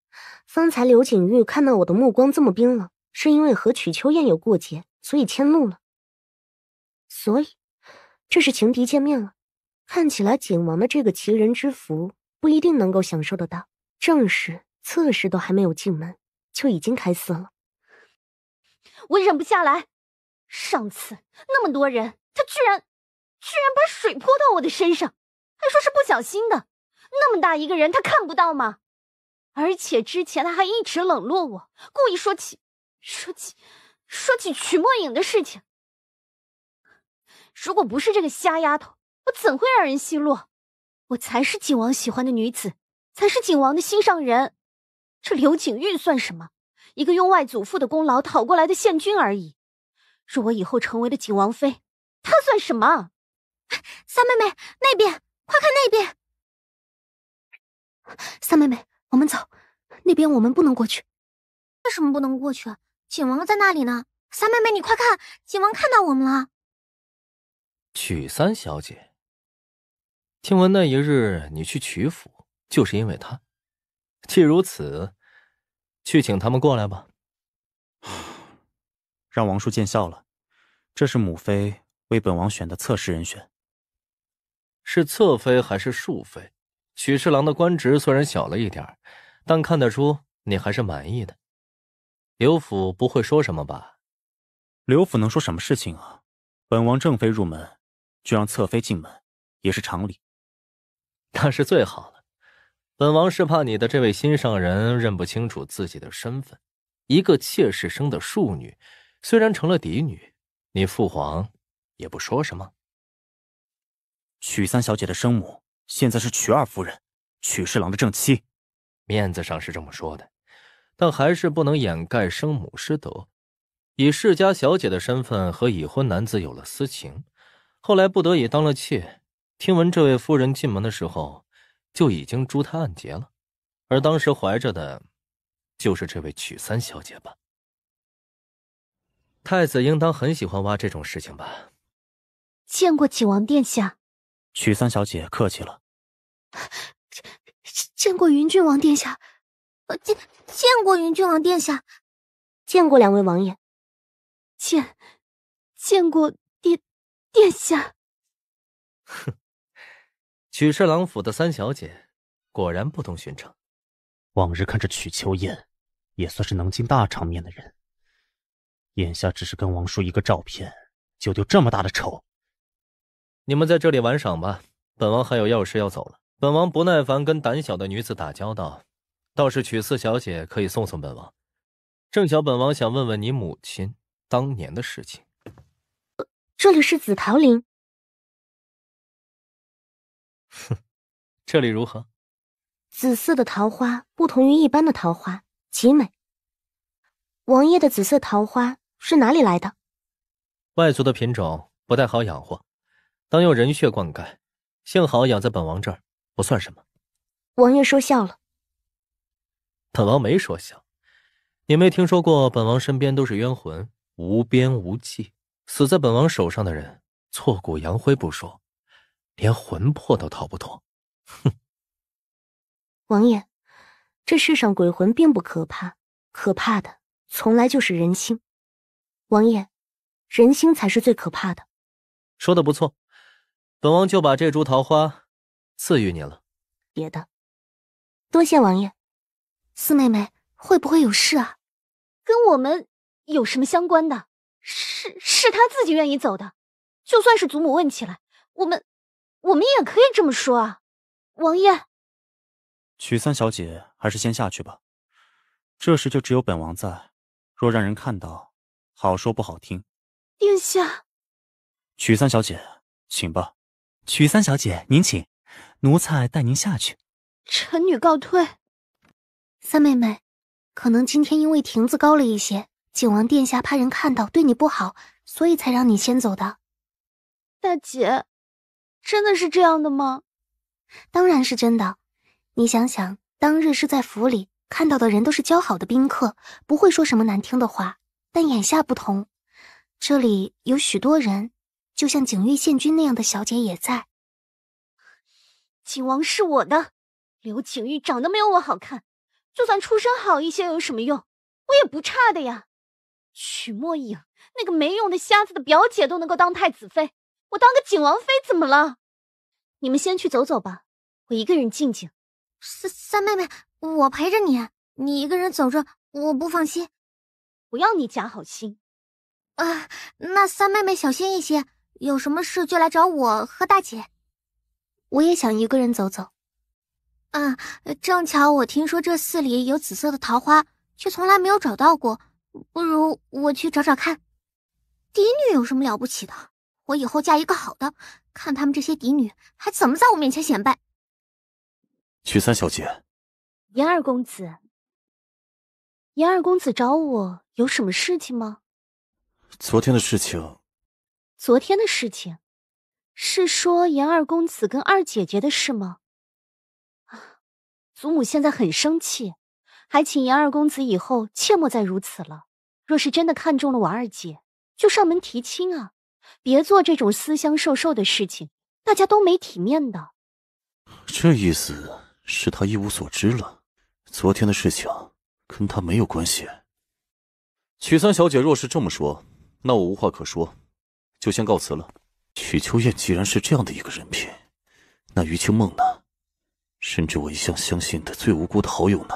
方才刘景玉看到我的目光这么冰冷，是因为和曲秋燕有过节，所以迁怒了。所以，这是情敌见面了。看起来景王的这个奇人之福不一定能够享受得到。正是侧室都还没有进门，就已经开撕了。我忍不下来。上次那么多人。他居然，居然把水泼到我的身上，还说是不小心的。那么大一个人，他看不到吗？而且之前他还一直冷落我，故意说起、说起、说起曲莫影的事情。如果不是这个瞎丫头，我怎会让人奚落？我才是景王喜欢的女子，才是景王的心上人。这刘景玉算什么？一个用外祖父的功劳讨过来的县君而已。若我以后成为了景王妃，他算什么？三妹妹，那边快看那边！三妹妹，我们走，那边我们不能过去。为什么不能过去？景王在那里呢。三妹妹，你快看，景王看到我们了。曲三小姐，听闻那一日你去曲府，就是因为他。既如此，去请他们过来吧。让王叔见笑了，这是母妃。为本王选的侧室人选，是侧妃还是庶妃？许侍郎的官职虽然小了一点但看得出你还是满意的。刘府不会说什么吧？刘府能说什么事情啊？本王正妃入门，就让侧妃进门，也是常理。那是最好了。本王是怕你的这位心上人认不清楚自己的身份，一个妾室生的庶女，虽然成了嫡女，你父皇。也不说什么。曲三小姐的生母现在是曲二夫人，曲侍郎的正妻，面子上是这么说的，但还是不能掩盖生母失德，以世家小姐的身份和已婚男子有了私情，后来不得已当了妾。听闻这位夫人进门的时候，就已经诛胎暗结了，而当时怀着的，就是这位曲三小姐吧。太子应当很喜欢挖这种事情吧。见过景王殿下，曲三小姐客气了。见过云郡王殿下，呃，见见过云郡王殿下，见过两位王爷，见见过殿殿下。哼，曲侍郎府的三小姐，果然不同寻常。往日看着曲秋燕，也算是能进大场面的人，眼下只是跟王叔一个照片，就丢这么大的丑。你们在这里玩赏吧，本王还有要事要走了。本王不耐烦跟胆小的女子打交道，倒是曲四小姐可以送送本王。正巧本王想问问你母亲当年的事情。这里是紫桃林。哼，这里如何？紫色的桃花不同于一般的桃花，极美。王爷的紫色桃花是哪里来的？外族的品种不太好养活。当用人血灌溉，幸好养在本王这儿不算什么。王爷说笑了，本王没说笑，你没听说过本王身边都是冤魂，无边无际，死在本王手上的人，挫骨扬灰不说，连魂魄都逃不脱。哼！王爷，这世上鬼魂并不可怕，可怕的从来就是人心。王爷，人心才是最可怕的。说的不错。本王就把这株桃花赐予你了。别的，多谢王爷。四妹妹会不会有事啊？跟我们有什么相关的？是，是她自己愿意走的。就算是祖母问起来，我们，我们也可以这么说啊。王爷，曲三小姐还是先下去吧。这事就只有本王在，若让人看到，好说不好听。殿下，曲三小姐，请吧。曲三小姐，您请，奴才带您下去。臣女告退。三妹妹，可能今天因为亭子高了一些，景王殿下怕人看到对你不好，所以才让你先走的。大姐，真的是这样的吗？当然是真的。你想想，当日是在府里看到的人都是交好的宾客，不会说什么难听的话。但眼下不同，这里有许多人。就像景玉献君那样的小姐也在。景王是我的，刘景玉长得没有我好看，就算出身好一些又有什么用？我也不差的呀。曲墨影那个没用的瞎子的表姐都能够当太子妃，我当个景王妃怎么了？你们先去走走吧，我一个人静静。三三妹妹，我陪着你，你一个人走着我不放心。不要你假好心啊！那三妹妹小心一些。有什么事就来找我和大姐。我也想一个人走走。啊，正巧我听说这寺里有紫色的桃花，却从来没有找到过。不如我去找找看。嫡女有什么了不起的？我以后嫁一个好的，看他们这些嫡女还怎么在我面前显摆。曲三小姐，严二公子，严二公子找我有什么事情吗？昨天的事情。昨天的事情，是说严二公子跟二姐姐的事吗？啊，祖母现在很生气，还请严二公子以后切莫再如此了。若是真的看中了我二姐，就上门提亲啊，别做这种私相授受的事情，大家都没体面的。这意思是他一无所知了，昨天的事情跟他没有关系。曲三小姐若是这么说，那我无话可说。就先告辞了。曲秋燕既然是这样的一个人品，那于清梦呢？甚至我一向相信的最无辜的好友呢？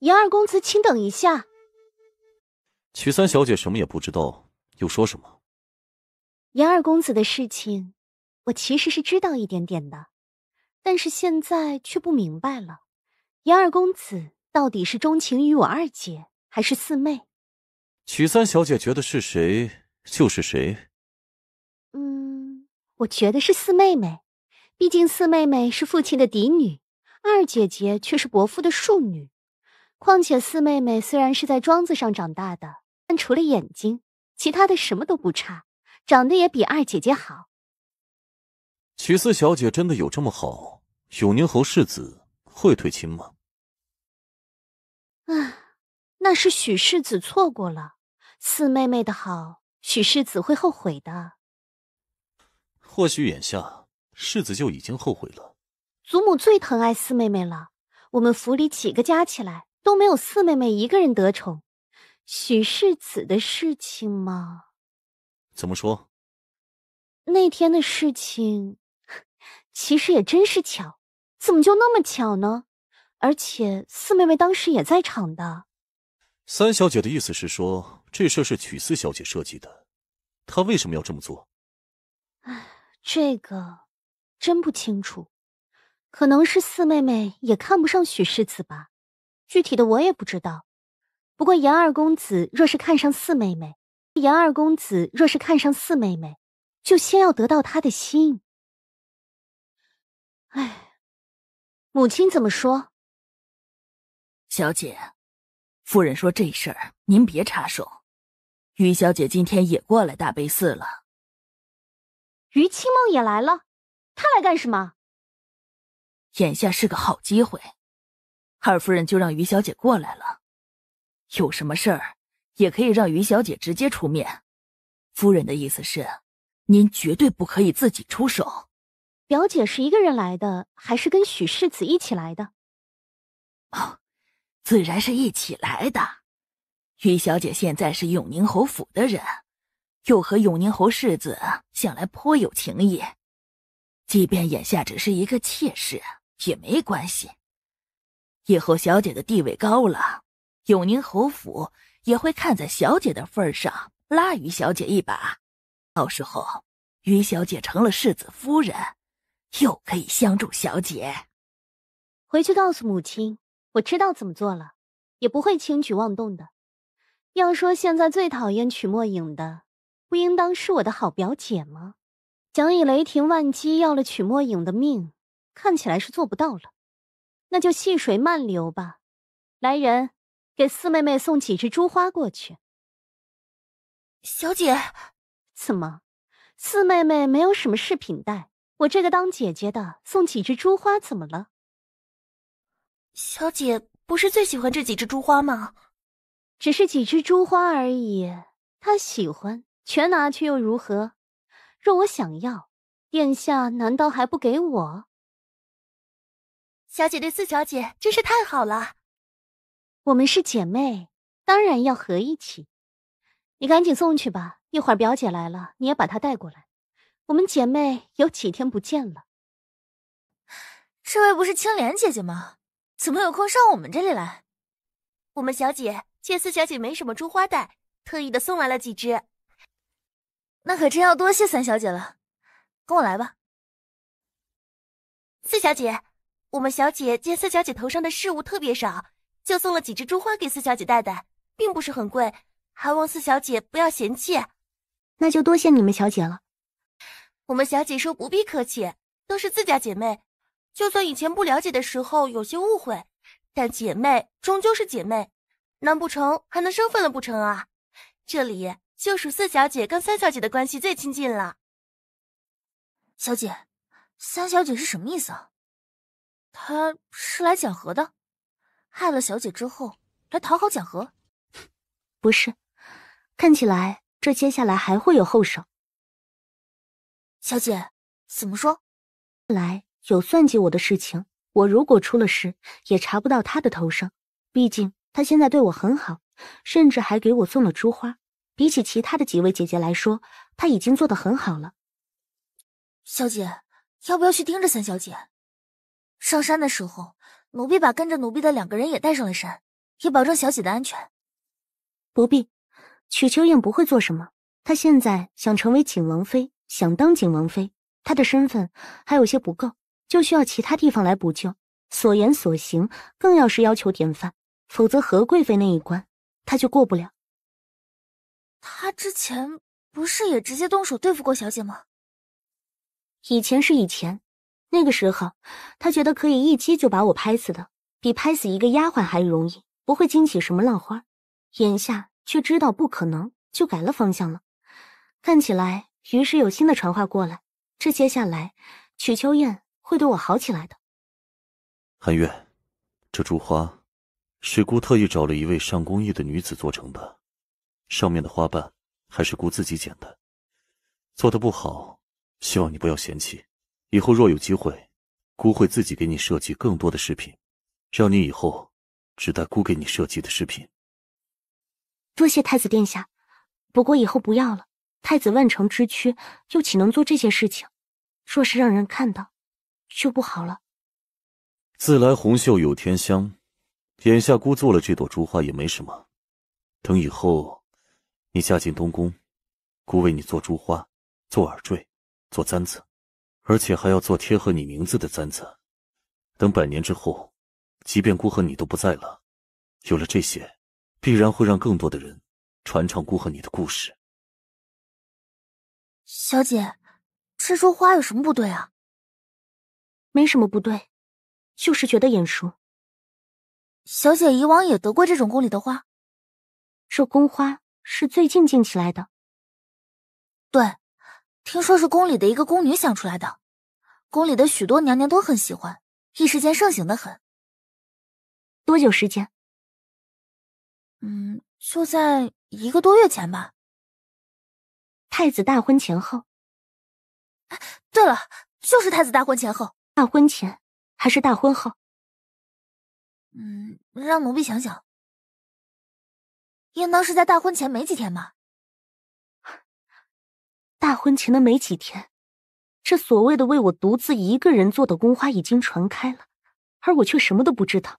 严二公子，请等一下。曲三小姐什么也不知道，又说什么？严二公子的事情，我其实是知道一点点的，但是现在却不明白了。严二公子到底是钟情于我二姐，还是四妹？曲三小姐觉得是谁就是谁。嗯，我觉得是四妹妹，毕竟四妹妹是父亲的嫡女，二姐姐却是伯父的庶女。况且四妹妹虽然是在庄子上长大的，但除了眼睛，其他的什么都不差，长得也比二姐姐好。曲四小姐真的有这么好？永宁侯世子会退亲吗？啊，那是许世子错过了。四妹妹的好，许世子会后悔的。或许眼下世子就已经后悔了。祖母最疼爱四妹妹了，我们府里几个加起来都没有四妹妹一个人得宠。许世子的事情嘛，怎么说？那天的事情其实也真是巧，怎么就那么巧呢？而且四妹妹当时也在场的。三小姐的意思是说？这事是曲四小姐设计的，她为什么要这么做？哎，这个真不清楚，可能是四妹妹也看不上许世子吧。具体的我也不知道。不过严二公子若是看上四妹妹，严二公子若是看上四妹妹，就先要得到她的心。哎，母亲怎么说？小姐，夫人说这事儿您别插手。于小姐今天也过来大悲寺了。于清梦也来了，她来干什么？眼下是个好机会，二夫人就让于小姐过来了。有什么事儿，也可以让于小姐直接出面。夫人的意思是，您绝对不可以自己出手。表姐是一个人来的，还是跟许世子一起来的？哦，自然是一起来的。于小姐现在是永宁侯府的人，又和永宁侯世子向来颇有情谊，即便眼下只是一个妾室也没关系。以后小姐的地位高了，永宁侯府也会看在小姐的份上拉于小姐一把。到时候，于小姐成了世子夫人，又可以相助小姐。回去告诉母亲，我知道怎么做了，也不会轻举妄动的。要说现在最讨厌曲墨影的，不应当是我的好表姐吗？想以雷霆万击要了曲墨影的命，看起来是做不到了，那就细水慢流吧。来人，给四妹妹送几枝珠花过去。小姐，怎么，四妹妹没有什么饰品戴？我这个当姐姐的送几枝珠花怎么了？小姐不是最喜欢这几枝珠花吗？只是几枝珠花而已，他喜欢，全拿去又如何？若我想要，殿下难道还不给我？小姐对四小姐真是太好了，我们是姐妹，当然要合一起。你赶紧送去吧，一会儿表姐来了，你也把她带过来。我们姐妹有几天不见了。这位不是青莲姐姐吗？怎么有空上我们这里来？我们小姐。见四小姐没什么珠花戴，特意的送来了几只。那可真要多谢三小姐了。跟我来吧。四小姐，我们小姐见四小姐头上的饰物特别少，就送了几只珠花给四小姐戴戴，并不是很贵，还望四小姐不要嫌弃。那就多谢你们小姐了。我们小姐说不必客气，都是自家姐妹，就算以前不了解的时候有些误会，但姐妹终究是姐妹。难不成还能生分了不成啊？这里就属四小姐跟三小姐的关系最亲近了。小姐，三小姐是什么意思啊？她是来讲和的，害了小姐之后来讨好讲和，不是？看起来这接下来还会有后手。小姐，怎么说？来有算计我的事情，我如果出了事，也查不到他的头上，毕竟。他现在对我很好，甚至还给我送了珠花。比起其他的几位姐姐来说，他已经做的很好了。小姐，要不要去盯着三小姐？上山的时候，奴婢把跟着奴婢的两个人也带上了山，以保证小姐的安全。不必，曲秋燕不会做什么。她现在想成为景王妃，想当景王妃，她的身份还有些不够，就需要其他地方来补救。所言所行，更要是要求典范。否则，何贵妃那一关，她就过不了。她之前不是也直接动手对付过小姐吗？以前是以前，那个时候他觉得可以一击就把我拍死的，比拍死一个丫鬟还容易，不会惊起什么浪花。眼下却知道不可能，就改了方向了。看起来，于是有新的传话过来。这接下来，曲秋燕会对我好起来的。韩月，这珠花。是姑特意找了一位上工艺的女子做成的，上面的花瓣还是姑自己剪的，做的不好，希望你不要嫌弃。以后若有机会，姑会自己给你设计更多的饰品，让你以后只带姑给你设计的饰品。多谢太子殿下，不过以后不要了。太子万城之躯，又岂能做这些事情？若是让人看到，就不好了。自来红袖有天香。眼下姑做了这朵珠花也没什么，等以后你嫁进东宫，姑为你做珠花、做耳坠、做簪子，而且还要做贴合你名字的簪子。等百年之后，即便姑和你都不在了，有了这些，必然会让更多的人传唱姑和你的故事。小姐，这珠花有什么不对啊？没什么不对，就是觉得眼熟。小姐以往也得过这种宫里的花，这宫花是最近进起来的。对，听说是宫里的一个宫女想出来的，宫里的许多娘娘都很喜欢，一时间盛行的很。多久时间？嗯，就在一个多月前吧。太子大婚前后。对了，就是太子大婚前后。大婚前，还是大婚后？嗯，让奴婢想想，应当是在大婚前没几天吧。大婚前的没几天，这所谓的为我独自一个人做的宫花已经传开了，而我却什么都不知道。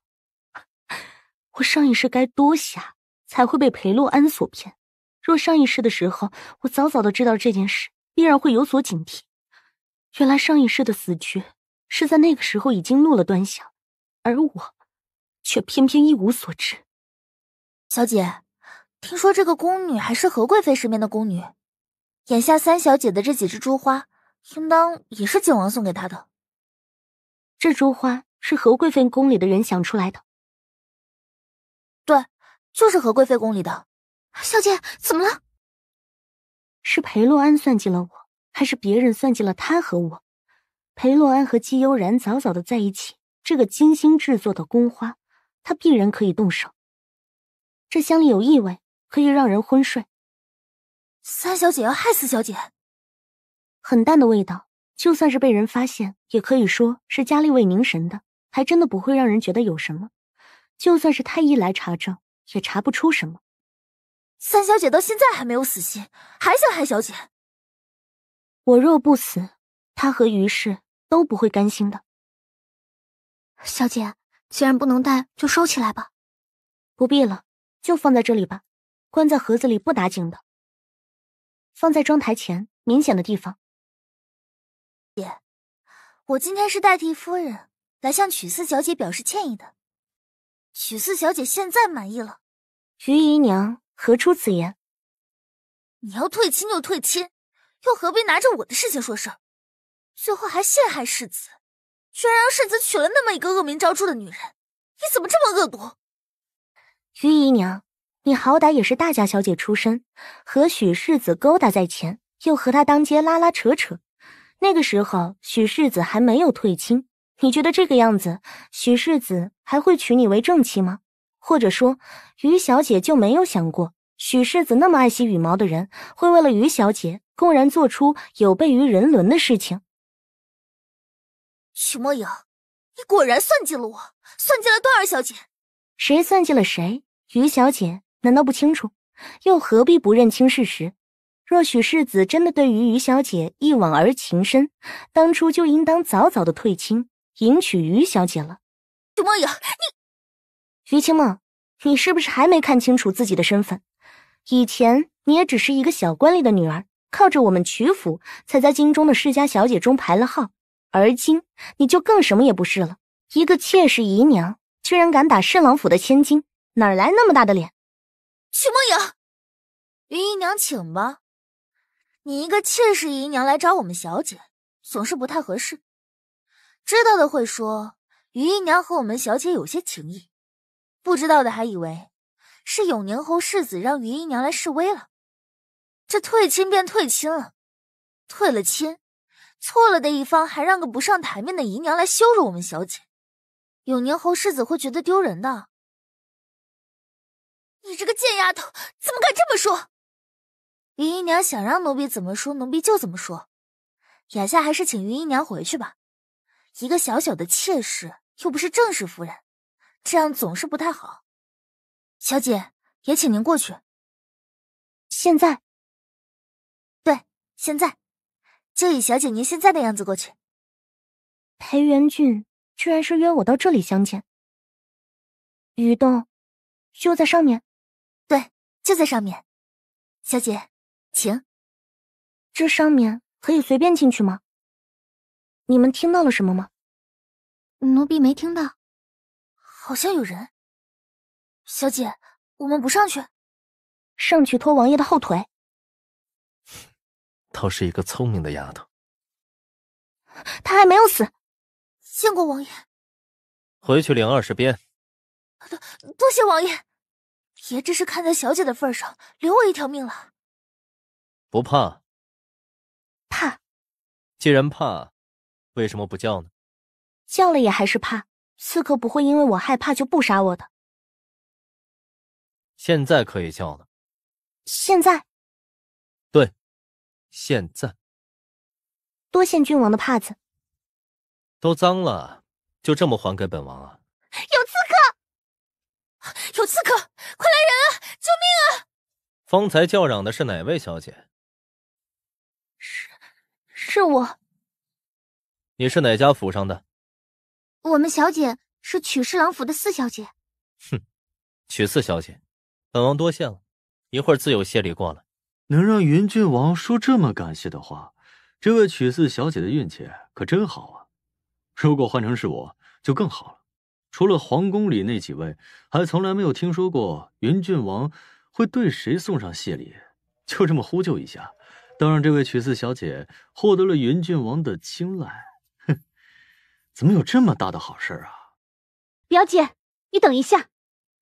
我上一世该多傻，才会被裴洛安所骗。若上一世的时候我早早的知道这件事，必然会有所警惕。原来上一世的死局是在那个时候已经落了端详，而我。却偏偏一无所知。小姐，听说这个宫女还是何贵妃身边的宫女，眼下三小姐的这几只珠花，应当也是景王送给她的。这珠花是何贵妃宫里的人想出来的。对，就是何贵妃宫里的。小姐，怎么了？是裴洛安算计了我，还是别人算计了他和我？裴洛安和姬悠然早早的在一起，这个精心制作的宫花。他必然可以动手。这香里有异味，可以让人昏睡。三小姐要害死小姐，很淡的味道，就算是被人发现，也可以说是佳丽为凝神的，还真的不会让人觉得有什么。就算是太医来查证，也查不出什么。三小姐到现在还没有死心，还想害小姐。我若不死，她和于氏都不会甘心的。小姐。既然不能带，就收起来吧。不必了，就放在这里吧，关在盒子里不打紧的。放在妆台前明显的地方。姐，我今天是代替夫人来向曲四小姐表示歉意的。曲四小姐现在满意了？于姨娘何出此言？你要退亲就退亲，又何必拿着我的事情说事儿？最后还陷害世子。居然让世子娶了那么一个恶名昭著的女人，你怎么这么恶毒？于姨娘，你好歹也是大家小姐出身，和许世子勾搭在前，又和他当街拉拉扯扯，那个时候许世子还没有退亲，你觉得这个样子，许世子还会娶你为正妻吗？或者说，于小姐就没有想过，许世子那么爱惜羽毛的人，会为了于小姐公然做出有悖于人伦的事情？许墨影，你果然算计了我，算计了段儿小姐。谁算计了谁？于小姐难道不清楚？又何必不认清事实？若许世子真的对于于小姐一往而情深，当初就应当早早的退亲，迎娶于小姐了。许墨影，你于清梦，你是不是还没看清楚自己的身份？以前你也只是一个小官吏的女儿，靠着我们曲府才在京中的世家小姐中排了号。而今，你就更什么也不是了。一个妾室姨娘，居然敢打侍郎府的千金，哪来那么大的脸？徐梦瑶，云姨娘请吧。你一个妾室姨娘来找我们小姐，总是不太合适。知道的会说云姨娘和我们小姐有些情谊，不知道的还以为是永宁侯世子让云姨娘来示威了。这退亲便退亲了，退了亲。错了的一方还让个不上台面的姨娘来羞辱我们小姐，永宁侯世子会觉得丢人的。你这个贱丫头，怎么敢这么说？云姨娘想让奴婢怎么说，奴婢就怎么说。眼下还是请云姨娘回去吧，一个小小的妾室，又不是正室夫人，这样总是不太好。小姐也请您过去。现在。对，现在。就以小姐您现在的样子过去。裴元俊居然是约我到这里相见。雨栋，就在上面。对，就在上面。小姐，请。这上面可以随便进去吗？你们听到了什么吗？奴婢没听到，好像有人。小姐，我们不上去，上去拖王爷的后腿。倒是一个聪明的丫头，他还没有死。见过王爷，回去领二十鞭。多谢王爷，爷这是看在小姐的份上，留我一条命了。不怕？怕。既然怕，为什么不叫呢？叫了也还是怕。刺客不会因为我害怕就不杀我的。现在可以叫了。现在？对。现在，多谢郡王的帕子，都脏了，就这么还给本王啊？有刺客！有刺客！快来人啊！救命啊！方才叫嚷的是哪位小姐？是，是我。你是哪家府上的？我们小姐是曲侍郎府的四小姐。哼，曲四小姐，本王多谢了，一会儿自有谢礼过来。能让云郡王说这么感谢的话，这位曲四小姐的运气可真好啊！如果换成是我，就更好了。除了皇宫里那几位，还从来没有听说过云郡王会对谁送上谢礼。就这么呼救一下，倒让这位曲四小姐获得了云郡王的青睐。哼，怎么有这么大的好事啊？表姐，你等一下，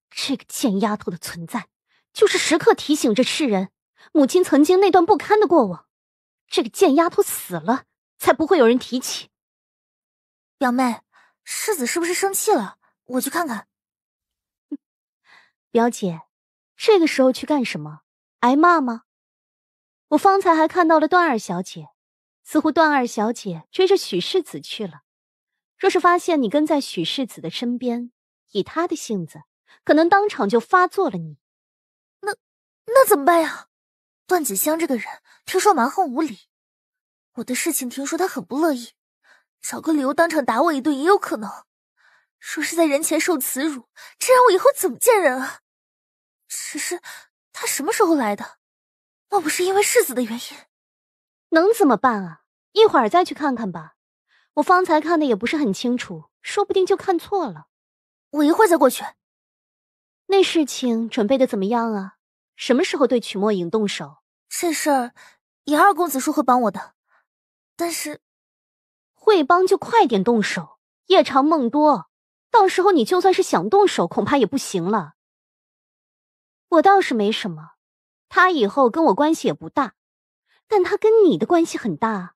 这个贱丫头的存在，就是时刻提醒着痴人。母亲曾经那段不堪的过往，这个贱丫头死了，才不会有人提起。表妹，世子是不是生气了？我去看看。表姐，这个时候去干什么？挨骂吗？我方才还看到了段二小姐，似乎段二小姐追着许世子去了。若是发现你跟在许世子的身边，以他的性子，可能当场就发作了。你那那怎么办呀？段子香这个人，听说蛮横无理。我的事情，听说他很不乐意，找个理由当场打我一顿也有可能。说是在人前受耻辱，这让我以后怎么见人啊？只是他什么时候来的？莫不是因为世子的原因？能怎么办啊？一会儿再去看看吧。我方才看的也不是很清楚，说不定就看错了。我一会儿再过去。那事情准备的怎么样啊？什么时候对曲墨影动手？这事儿严二公子说会帮我的，但是会帮就快点动手，夜长梦多，到时候你就算是想动手，恐怕也不行了。我倒是没什么，他以后跟我关系也不大，但他跟你的关系很大。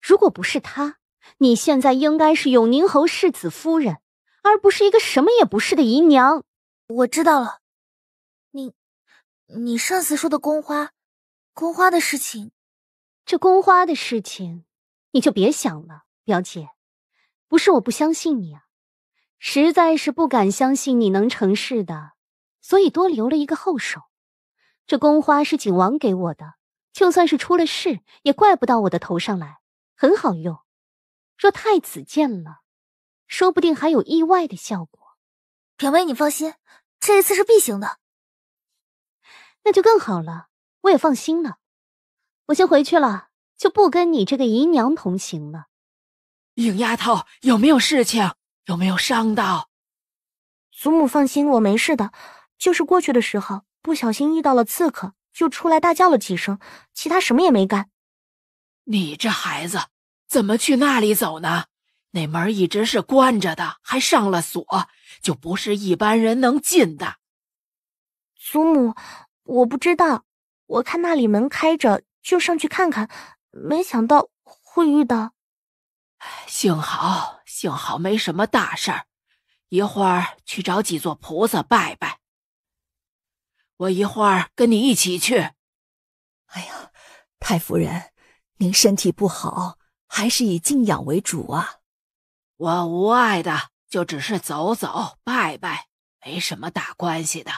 如果不是他，你现在应该是永宁侯世子夫人，而不是一个什么也不是的姨娘。我知道了。你上次说的宫花，宫花的事情，这宫花的事情你就别想了，表姐，不是我不相信你啊，实在是不敢相信你能成事的，所以多留了一个后手。这宫花是景王给我的，就算是出了事，也怪不到我的头上来，很好用。若太子见了，说不定还有意外的效果。表妹，你放心，这一次是必行的。那就更好了，我也放心了。我先回去了，就不跟你这个姨娘同行了。影丫头，有没有事情？有没有伤到？祖母放心，我没事的。就是过去的时候不小心遇到了刺客，就出来大叫了几声，其他什么也没干。你这孩子怎么去那里走呢？那门一直是关着的，还上了锁，就不是一般人能进的。祖母。我不知道，我看那里门开着，就上去看看，没想到会遇到。幸好，幸好没什么大事儿。一会儿去找几座菩萨拜拜。我一会儿跟你一起去。哎呀，太夫人，您身体不好，还是以静养为主啊。我无碍的，就只是走走拜拜，没什么大关系的。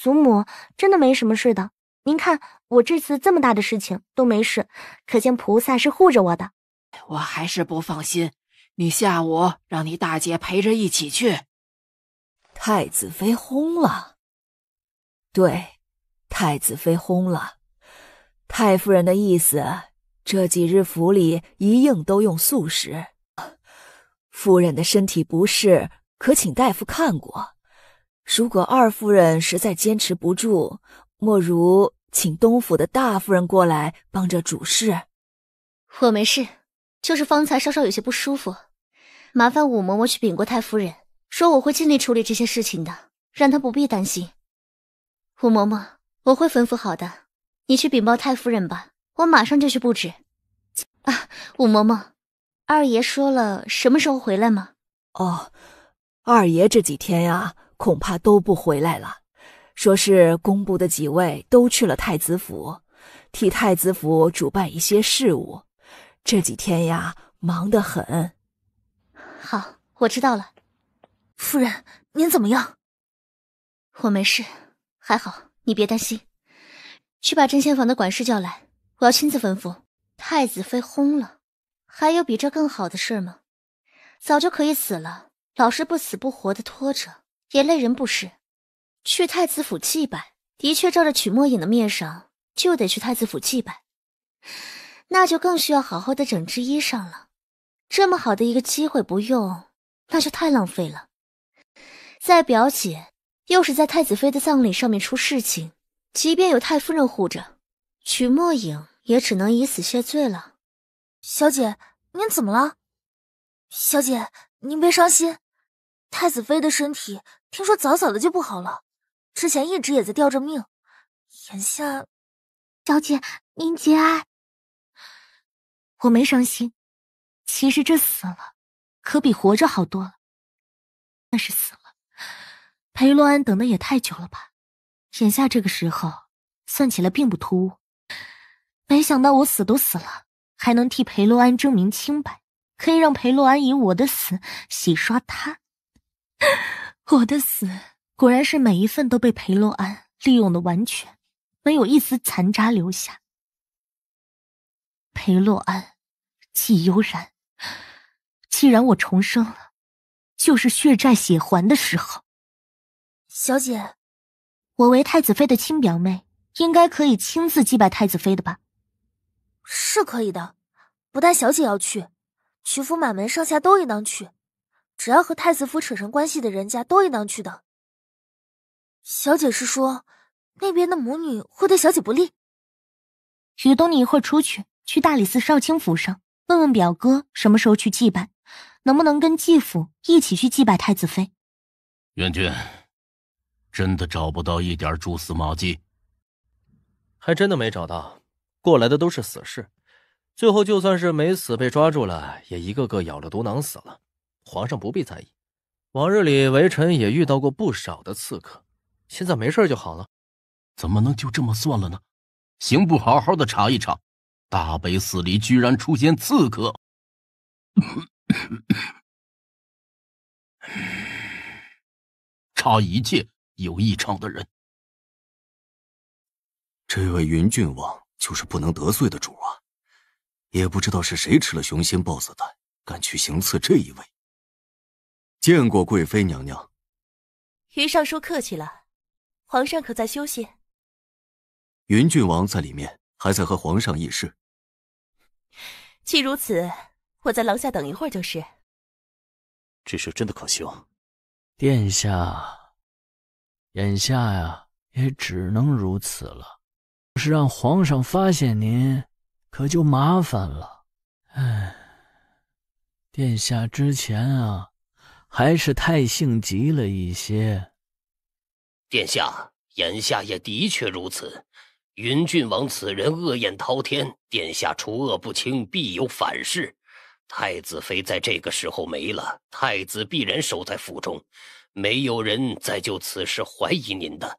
祖母真的没什么事的，您看我这次这么大的事情都没事，可见菩萨是护着我的。我还是不放心，你下午让你大姐陪着一起去。太子妃轰了。对，太子妃轰了。太夫人的意思，这几日府里一应都用素食。夫人的身体不适，可请大夫看过。如果二夫人实在坚持不住，莫如请东府的大夫人过来帮着主事。我没事，就是方才稍稍有些不舒服，麻烦武嬷嬷去禀过太夫人，说我会尽力处理这些事情的，让她不必担心。武嬷嬷，我会吩咐好的，你去禀报太夫人吧，我马上就去布置。啊，武嬷嬷，二爷说了什么时候回来吗？哦，二爷这几天呀。恐怕都不回来了，说是工部的几位都去了太子府，替太子府主办一些事务。这几天呀，忙得很。好，我知道了。夫人，您怎么样？我没事，还好，你别担心。去把针线房的管事叫来，我要亲自吩咐。太子妃轰了，还有比这更好的事吗？早就可以死了，老是不死不活的拖着。也累人不是？去太子府祭拜，的确照着曲墨影的面上，就得去太子府祭拜。那就更需要好好的整治衣裳了。这么好的一个机会不用，那就太浪费了。在表姐，又是在太子妃的葬礼上面出事情，即便有太夫人护着，曲墨影也只能以死谢罪了。小姐，您怎么了？小姐，您别伤心。太子妃的身体。听说早早的就不好了，之前一直也在吊着命，眼下，小姐您节哀。我没伤心，其实这死了可比活着好多了。但是死了，裴洛安等的也太久了吧？眼下这个时候，算起来并不突兀。没想到我死都死了，还能替裴洛安证明清白，可以让裴洛安以我的死洗刷他。我的死果然是每一份都被裴洛安利用的完全，没有一丝残渣留下。裴洛安，季悠然，既然我重生了，就是血债血还的时候。小姐，我为太子妃的亲表妹，应该可以亲自祭拜太子妃的吧？是可以的，不但小姐要去，徐府满门上下都应当去。只要和太子府扯上关系的人家都应当去的。小姐是说，那边的母女会对小姐不利。许东，你一会儿出去，去大理寺少卿府上问问表哥什么时候去祭拜，能不能跟继父一起去祭拜太子妃。元君，真的找不到一点蛛丝马迹，还真的没找到。过来的都是死士，最后就算是没死被抓住了，也一个个咬了毒囊死了。皇上不必在意，往日里微臣也遇到过不少的刺客，现在没事就好了。怎么能就这么算了呢？刑部好好的查一查，大悲寺里居然出现刺客，查一切有异常的人。这位云郡王就是不能得罪的主啊，也不知道是谁吃了雄心豹子胆，敢去行刺这一位。见过贵妃娘娘，于尚书客气了。皇上可在休息？云郡王在里面，还在和皇上议事。既如此，我在廊下等一会儿就是。这事真的可行？殿下，眼下呀，也只能如此了。要是让皇上发现您，可就麻烦了。唉，殿下之前啊。还是太性急了一些，殿下，眼下也的确如此。云郡王此人恶言滔天，殿下除恶不轻，必有反噬。太子妃在这个时候没了，太子必然守在府中，没有人再就此事怀疑您的。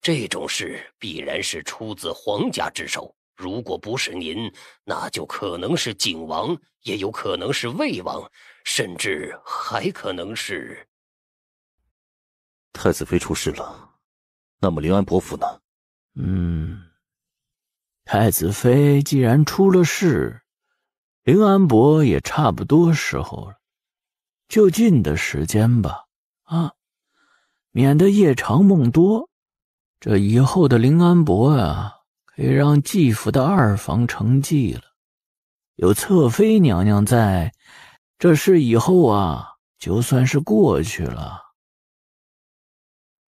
这种事必然是出自皇家之手，如果不是您，那就可能是景王，也有可能是魏王。甚至还可能是太子妃出事了，那么凌安伯府呢？嗯，太子妃既然出了事，凌安伯也差不多时候了，就近的时间吧。啊，免得夜长梦多。这以后的凌安伯啊，可以让继父的二房成继了，有侧妃娘娘在。这事以后啊，就算是过去了。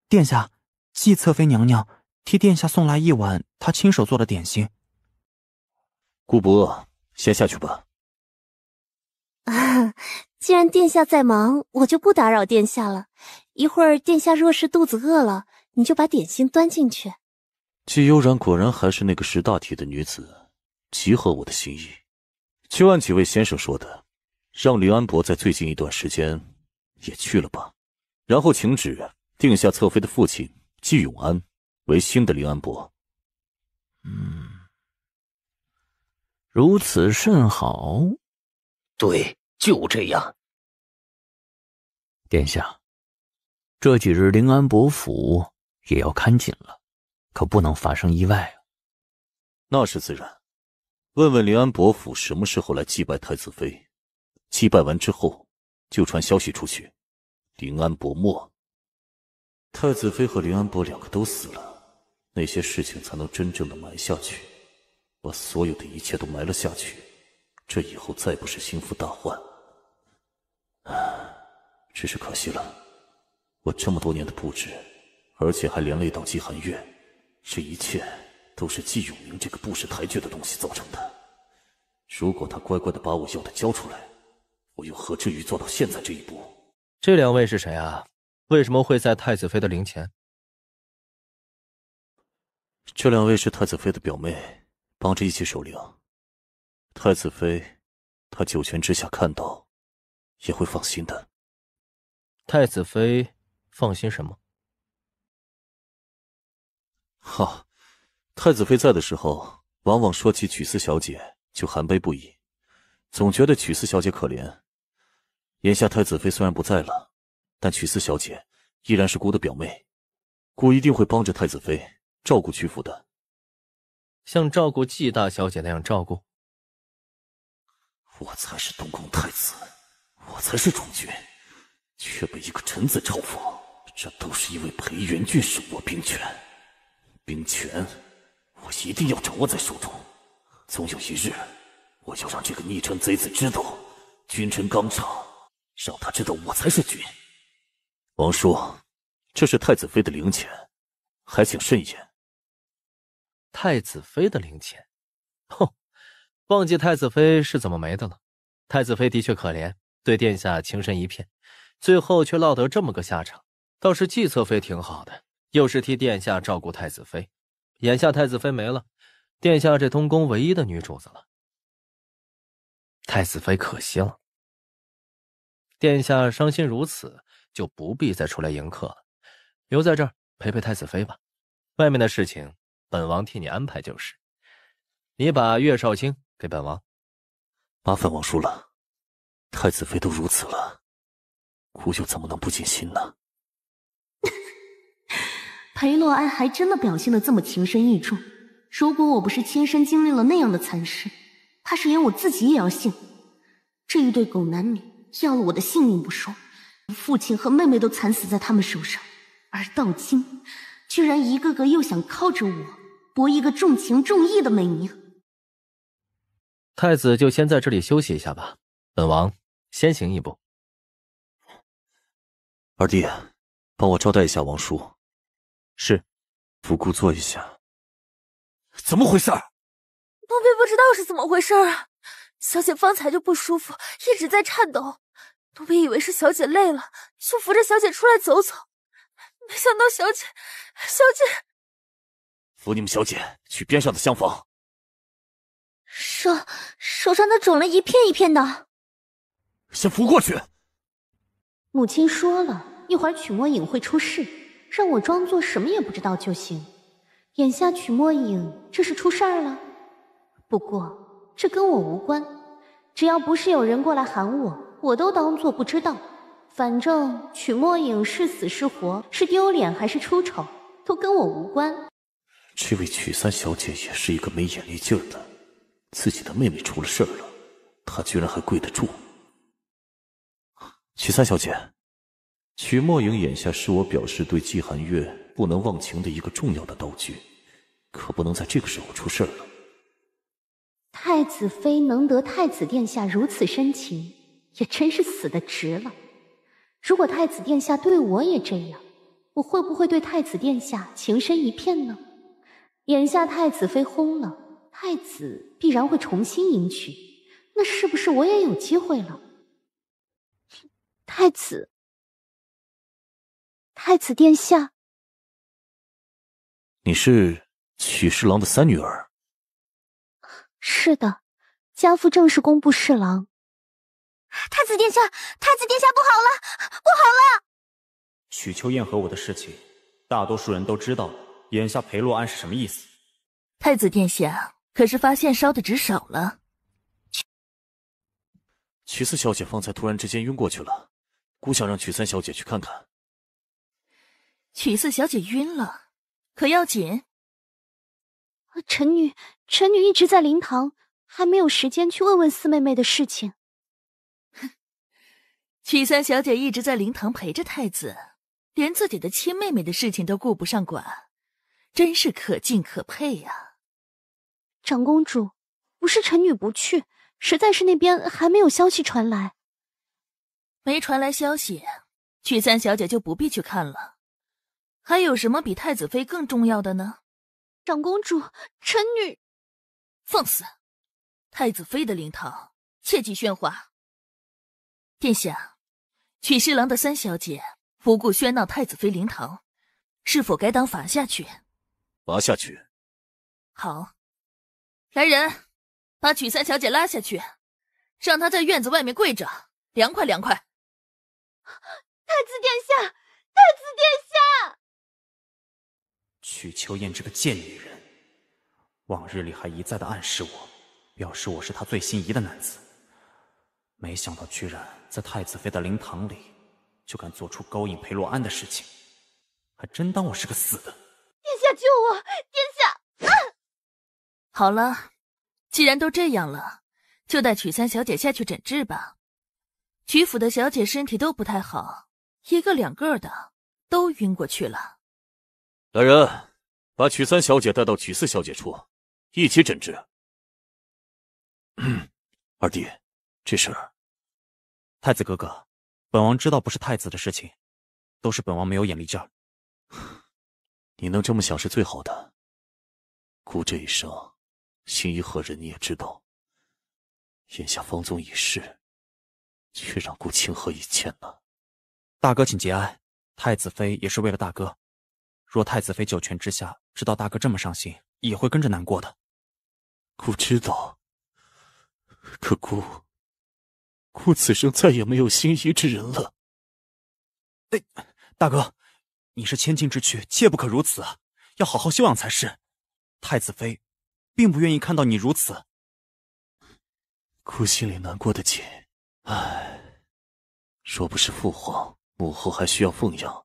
殿下，季侧妃娘娘替殿下送来一碗她亲手做的点心。顾不饿，先下去吧。啊，既然殿下在忙，我就不打扰殿下了。一会儿殿下若是肚子饿了，你就把点心端进去。季悠然果然还是那个识大体的女子，极合我的心意。就按几位先生说的。让林安伯在最近一段时间也去了吧，然后请旨定下侧妃的父亲季永安为新的林安伯。嗯，如此甚好。对，就这样。殿下，这几日凌安伯府也要看紧了，可不能发生意外。啊。那是自然。问问凌安伯府什么时候来祭拜太子妃。祭拜完之后，就传消息出去。林安伯没。太子妃和林安伯两个都死了，那些事情才能真正的埋下去，把所有的一切都埋了下去。这以后再不是心腹大患。唉，只是可惜了，我这么多年的布置，而且还连累到季寒月，这一切都是季永明这个不识抬举的东西造成的。如果他乖乖的把我要的交出来。我又何至于做到现在这一步？这两位是谁啊？为什么会在太子妃的灵前？这两位是太子妃的表妹，帮着一起守灵。太子妃，她九泉之下看到也会放心的。太子妃放心什么？哈，太子妃在的时候，往往说起曲四小姐就含悲不已，总觉得曲四小姐可怜。眼下太子妃虽然不在了，但曲四小姐依然是姑的表妹，姑一定会帮着太子妃照顾曲府的。像照顾季大小姐那样照顾？我才是东宫太子，我才是储君，却被一个臣子嘲讽，这都是因为裴元俊手握兵权。兵权，我一定要掌握在手中。总有一日，我要让这个逆臣贼子知道，君臣纲常。让他知道我才是君王叔，这是太子妃的零钱，还请慎言。太子妃的零钱，哼，忘记太子妃是怎么没的了。太子妃的确可怜，对殿下情深一片，最后却落得这么个下场。倒是计侧妃挺好的，又是替殿下照顾太子妃。眼下太子妃没了，殿下这东宫唯一的女主子了。太子妃可惜了。殿下伤心如此，就不必再出来迎客了，留在这儿陪陪太子妃吧。外面的事情，本王替你安排就是。你把岳少卿给本王，麻烦王叔了。太子妃都如此了，孤又怎么能不尽心呢？裴洛安还真的表现的这么情深意重。如果我不是亲身经历了那样的惨事，怕是连我自己也要信。这一对狗男女。要了我的性命不说，父亲和妹妹都惨死在他们手上，而道清居然一个个又想靠着我博一个重情重义的美名。太子就先在这里休息一下吧，本王先行一步。二弟，帮我招待一下王叔。是，福姑坐一下。怎么回事？奴婢不知道是怎么回事啊！小姐方才就不舒服，一直在颤抖。奴婢以为是小姐累了，就扶着小姐出来走走，没想到小姐，小姐，扶你们小姐去边上的厢房。手手上的肿了一片一片的，先扶过去。母亲说了一会儿曲墨影会出事，让我装作什么也不知道就行。眼下曲墨影这是出事儿了，不过这跟我无关，只要不是有人过来喊我。我都当做不知道，反正曲墨影是死是活，是丢脸还是出丑，都跟我无关。这位曲三小姐也是一个没眼力劲儿的，自己的妹妹出了事儿了，她居然还跪得住。曲三小姐，曲墨影眼下是我表示对季寒月不能忘情的一个重要的道具，可不能在这个时候出事儿了。太子妃能得太子殿下如此深情。也真是死的值了。如果太子殿下对我也这样，我会不会对太子殿下情深一片呢？眼下太子妃轰了，太子必然会重新迎娶，那是不是我也有机会了？太子，太子殿下，你是许侍郎的三女儿？是的，家父正是工部侍郎。太子殿下，太子殿下不好了，不好了！许秋燕和我的事情，大多数人都知道了。眼下裴洛安是什么意思？太子殿下可是发现烧的纸少了？曲四小姐方才突然之间晕过去了，姑想让曲三小姐去看看。曲四小姐晕了，可要紧？臣女，臣女一直在灵堂，还没有时间去问问四妹妹的事情。曲三小姐一直在灵堂陪着太子，连自己的亲妹妹的事情都顾不上管，真是可敬可佩呀。长公主，不是臣女不去，实在是那边还没有消息传来。没传来消息，曲三小姐就不必去看了。还有什么比太子妃更重要的呢？长公主，臣女，放肆！太子妃的灵堂，切忌喧哗。殿下。娶侍郎的三小姐不顾喧闹，太子妃灵堂，是否该当罚下去？罚下去。好，来人，把曲三小姐拉下去，让她在院子外面跪着，凉快凉快。太子殿下，太子殿下，曲秋燕这个贱女人，往日里还一再的暗示我，表示我是她最心仪的男子。没想到，居然在太子妃的灵堂里，就敢做出勾引裴洛安的事情，还真当我是个死的！殿下救我！殿下！好了，既然都这样了，就带曲三小姐下去诊治吧。曲府的小姐身体都不太好，一个两个的都晕过去了。来人，把曲三小姐带到曲四小姐处，一起诊治。二弟。这事儿，太子哥哥，本王知道不是太子的事情，都是本王没有眼力劲儿。你能这么想是最好的。孤这一生，心依何人你也知道。眼下方宗已逝，却让孤情何以堪呢？大哥，请节哀。太子妃也是为了大哥。若太子妃九泉之下知道大哥这么伤心，也会跟着难过的。孤知道，可孤。故此生再也没有心仪之人了。哎，大哥，你是千金之躯，切不可如此啊，要好好休养才是。太子妃，并不愿意看到你如此。顾心里难过的紧，唉，若不是父皇母后还需要奉养，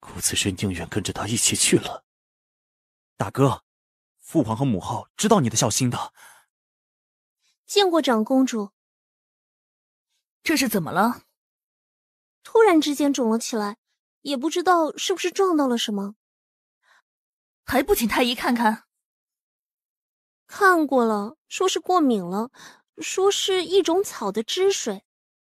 顾此生宁愿跟着他一起去了。大哥，父皇和母后知道你的孝心的。见过长公主。这是怎么了？突然之间肿了起来，也不知道是不是撞到了什么。还不请太医看看？看过了，说是过敏了，说是一种草的汁水。